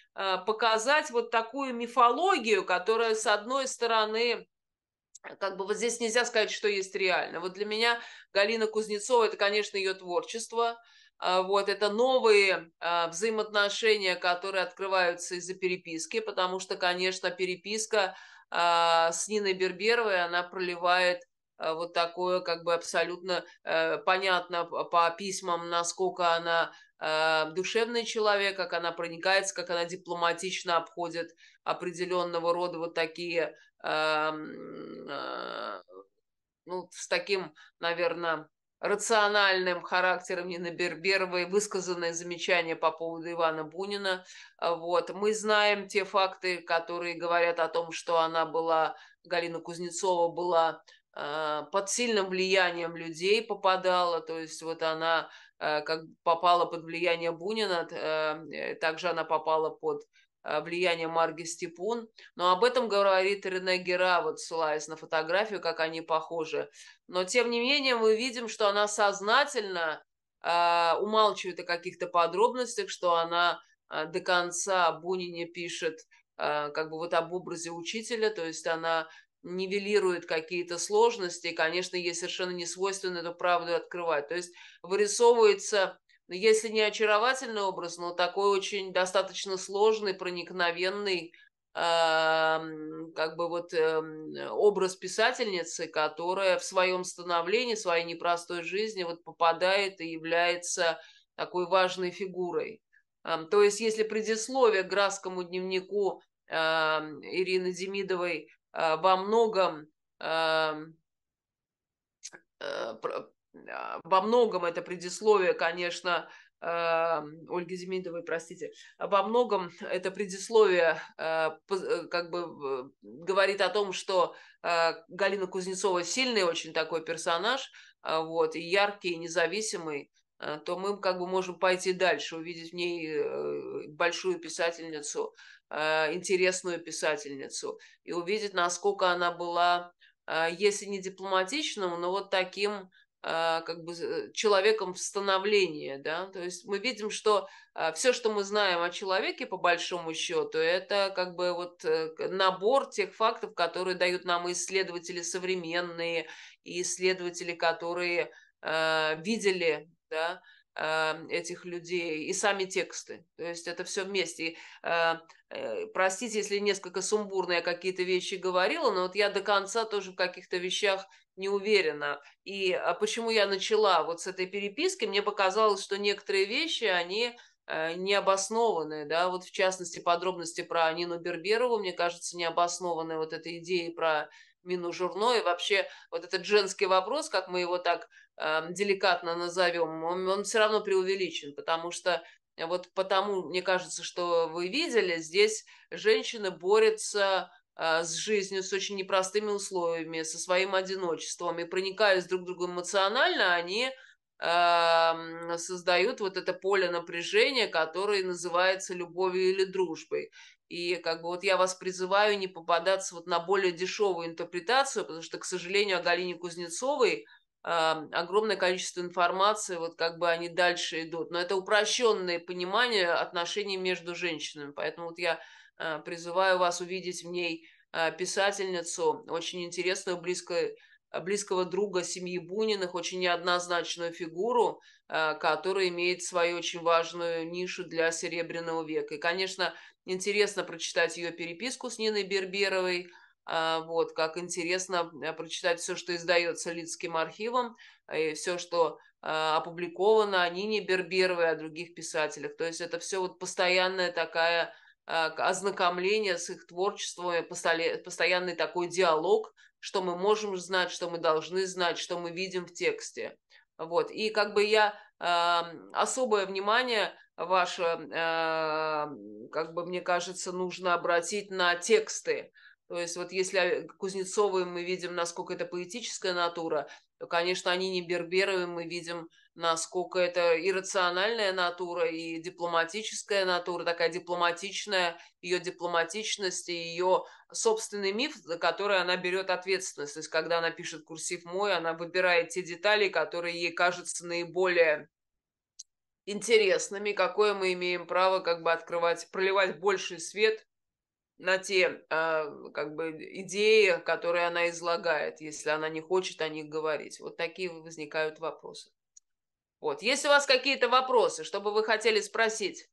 показать вот такую мифологию, которая, с одной стороны, как бы вот здесь нельзя сказать, что есть реально. Вот для меня Галина Кузнецова, это, конечно, ее творчество, а, вот, это новые а, взаимоотношения, которые открываются из-за переписки, потому что, конечно, переписка а, с Ниной Берберовой, она проливает вот такое, как бы абсолютно э, понятно по письмам, насколько она душевный человек, как она проникается, как она дипломатично обходит определенного рода вот такие Эм, э, ну, с таким, наверное, рациональным характером Нины Берберовой, высказанное замечание по поводу Ивана Бунина. Э, вот. Мы знаем те факты, которые говорят о том, что она была, Галина Кузнецова была э, под сильным влиянием людей попадала, то есть вот она э, как попала под влияние Бунина, э, также она попала под Э, влияние Марги Степун. Но об этом говорит Рене Гера, вот ссылаясь на фотографию, как они похожи. Но тем не менее мы видим, что она сознательно э, умалчивает о каких-то подробностях, что она э, до конца Бунине пишет э, как бы вот об образе учителя, то есть она нивелирует какие-то сложности, и, конечно, ей совершенно не свойственно эту правду открывать. То есть вырисовывается ну, если не очаровательный образ, но такой очень достаточно сложный, проникновенный, а, как бы вот эм, образ писательницы, которая в своем становлении, своей непростой жизни вот попадает и является такой важной фигурой. То есть, если предисловие к Градскому дневнику Ирины Демидовой а, во многом э, а, во многом это предисловие, конечно, а, Ольги Демидовой, простите, во многом это предисловие а, э, как бы говорит о том, что Галина Кузнецова сильный очень такой персонаж, вот, и яркий, и независимый, то мы как бы можем пойти дальше, увидеть в ней э, большую писательницу, интересную писательницу, и увидеть, насколько она была, если не дипломатичным, но вот таким а, как бы человеком в становлении, да, то есть мы видим, что а, все, что мы знаем о человеке, по большому счету, это как бы вот э, набор тех фактов, которые дают нам исследователи современные и исследователи, которые а, видели, да, этих людей и сами тексты. То есть это все вместе. И, э, простите, если несколько сумбурно я какие-то вещи говорила, но вот я до конца тоже в каких-то вещах не уверена. И а почему я начала вот с этой переписки, мне показалось, что некоторые вещи, они э, необоснованные, да, вот в частности подробности про Нину Берберову, мне кажется, необоснованные вот эта идея про Мину Журно и вообще вот этот женский вопрос, как мы его так э, деликатно назовем, он, он все равно преувеличен, потому что вот потому, мне кажется, что вы видели, здесь женщины борются а, с жизнью, с очень непростыми условиями, со своим одиночеством и проникаясь друг к другу эмоционально, они а, создают вот это поле напряжения, которое называется любовью или дружбой. И как бы вот я вас призываю не попадаться вот на более дешевую интерпретацию, потому что, к сожалению, о Галине Кузнецовой а, огромное количество информации, вот как бы они дальше идут. Но это упрощенное понимание отношений между женщинами. Поэтому вот я Э, призываю вас увидеть в ней э, писательницу, очень интересную, близкую э, близкого друга семьи Буниных, очень неоднозначную фигуру, которая имеет свою очень важную нишу для Серебряного века. И, конечно, интересно прочитать ее переписку с Ниной Берберовой, вот, как интересно прочитать все, что издается Лицким архивом, и все, что опубликовано о Нине Берберовой, о других писателях. То есть это все вот постоянная такая Э, ознакомление с их творчеством, постоянный такой диалог, что мы можем знать, что мы должны знать, что мы видим в тексте. Вот. И как бы я эм, особое внимание ваше, эм, как бы мне кажется, нужно обратить на тексты. То есть вот если э, Кузнецовы мы видим, насколько это поэтическая натура, то, конечно, они не берберы, мы видим насколько это иррациональная натура и дипломатическая натура, такая дипломатичная, ее дипломатичность и ее собственный миф, за который она берет ответственность. То есть, когда она пишет курсив «мой», она выбирает те детали, которые ей кажутся наиболее интересными, какое мы имеем право как бы открывать, проливать больший свет на те э, как бы идеи, которые она излагает, если она не хочет о них говорить. Вот такие возникают вопросы. Вот, есть у вас какие-то вопросы, чтобы вы хотели спросить?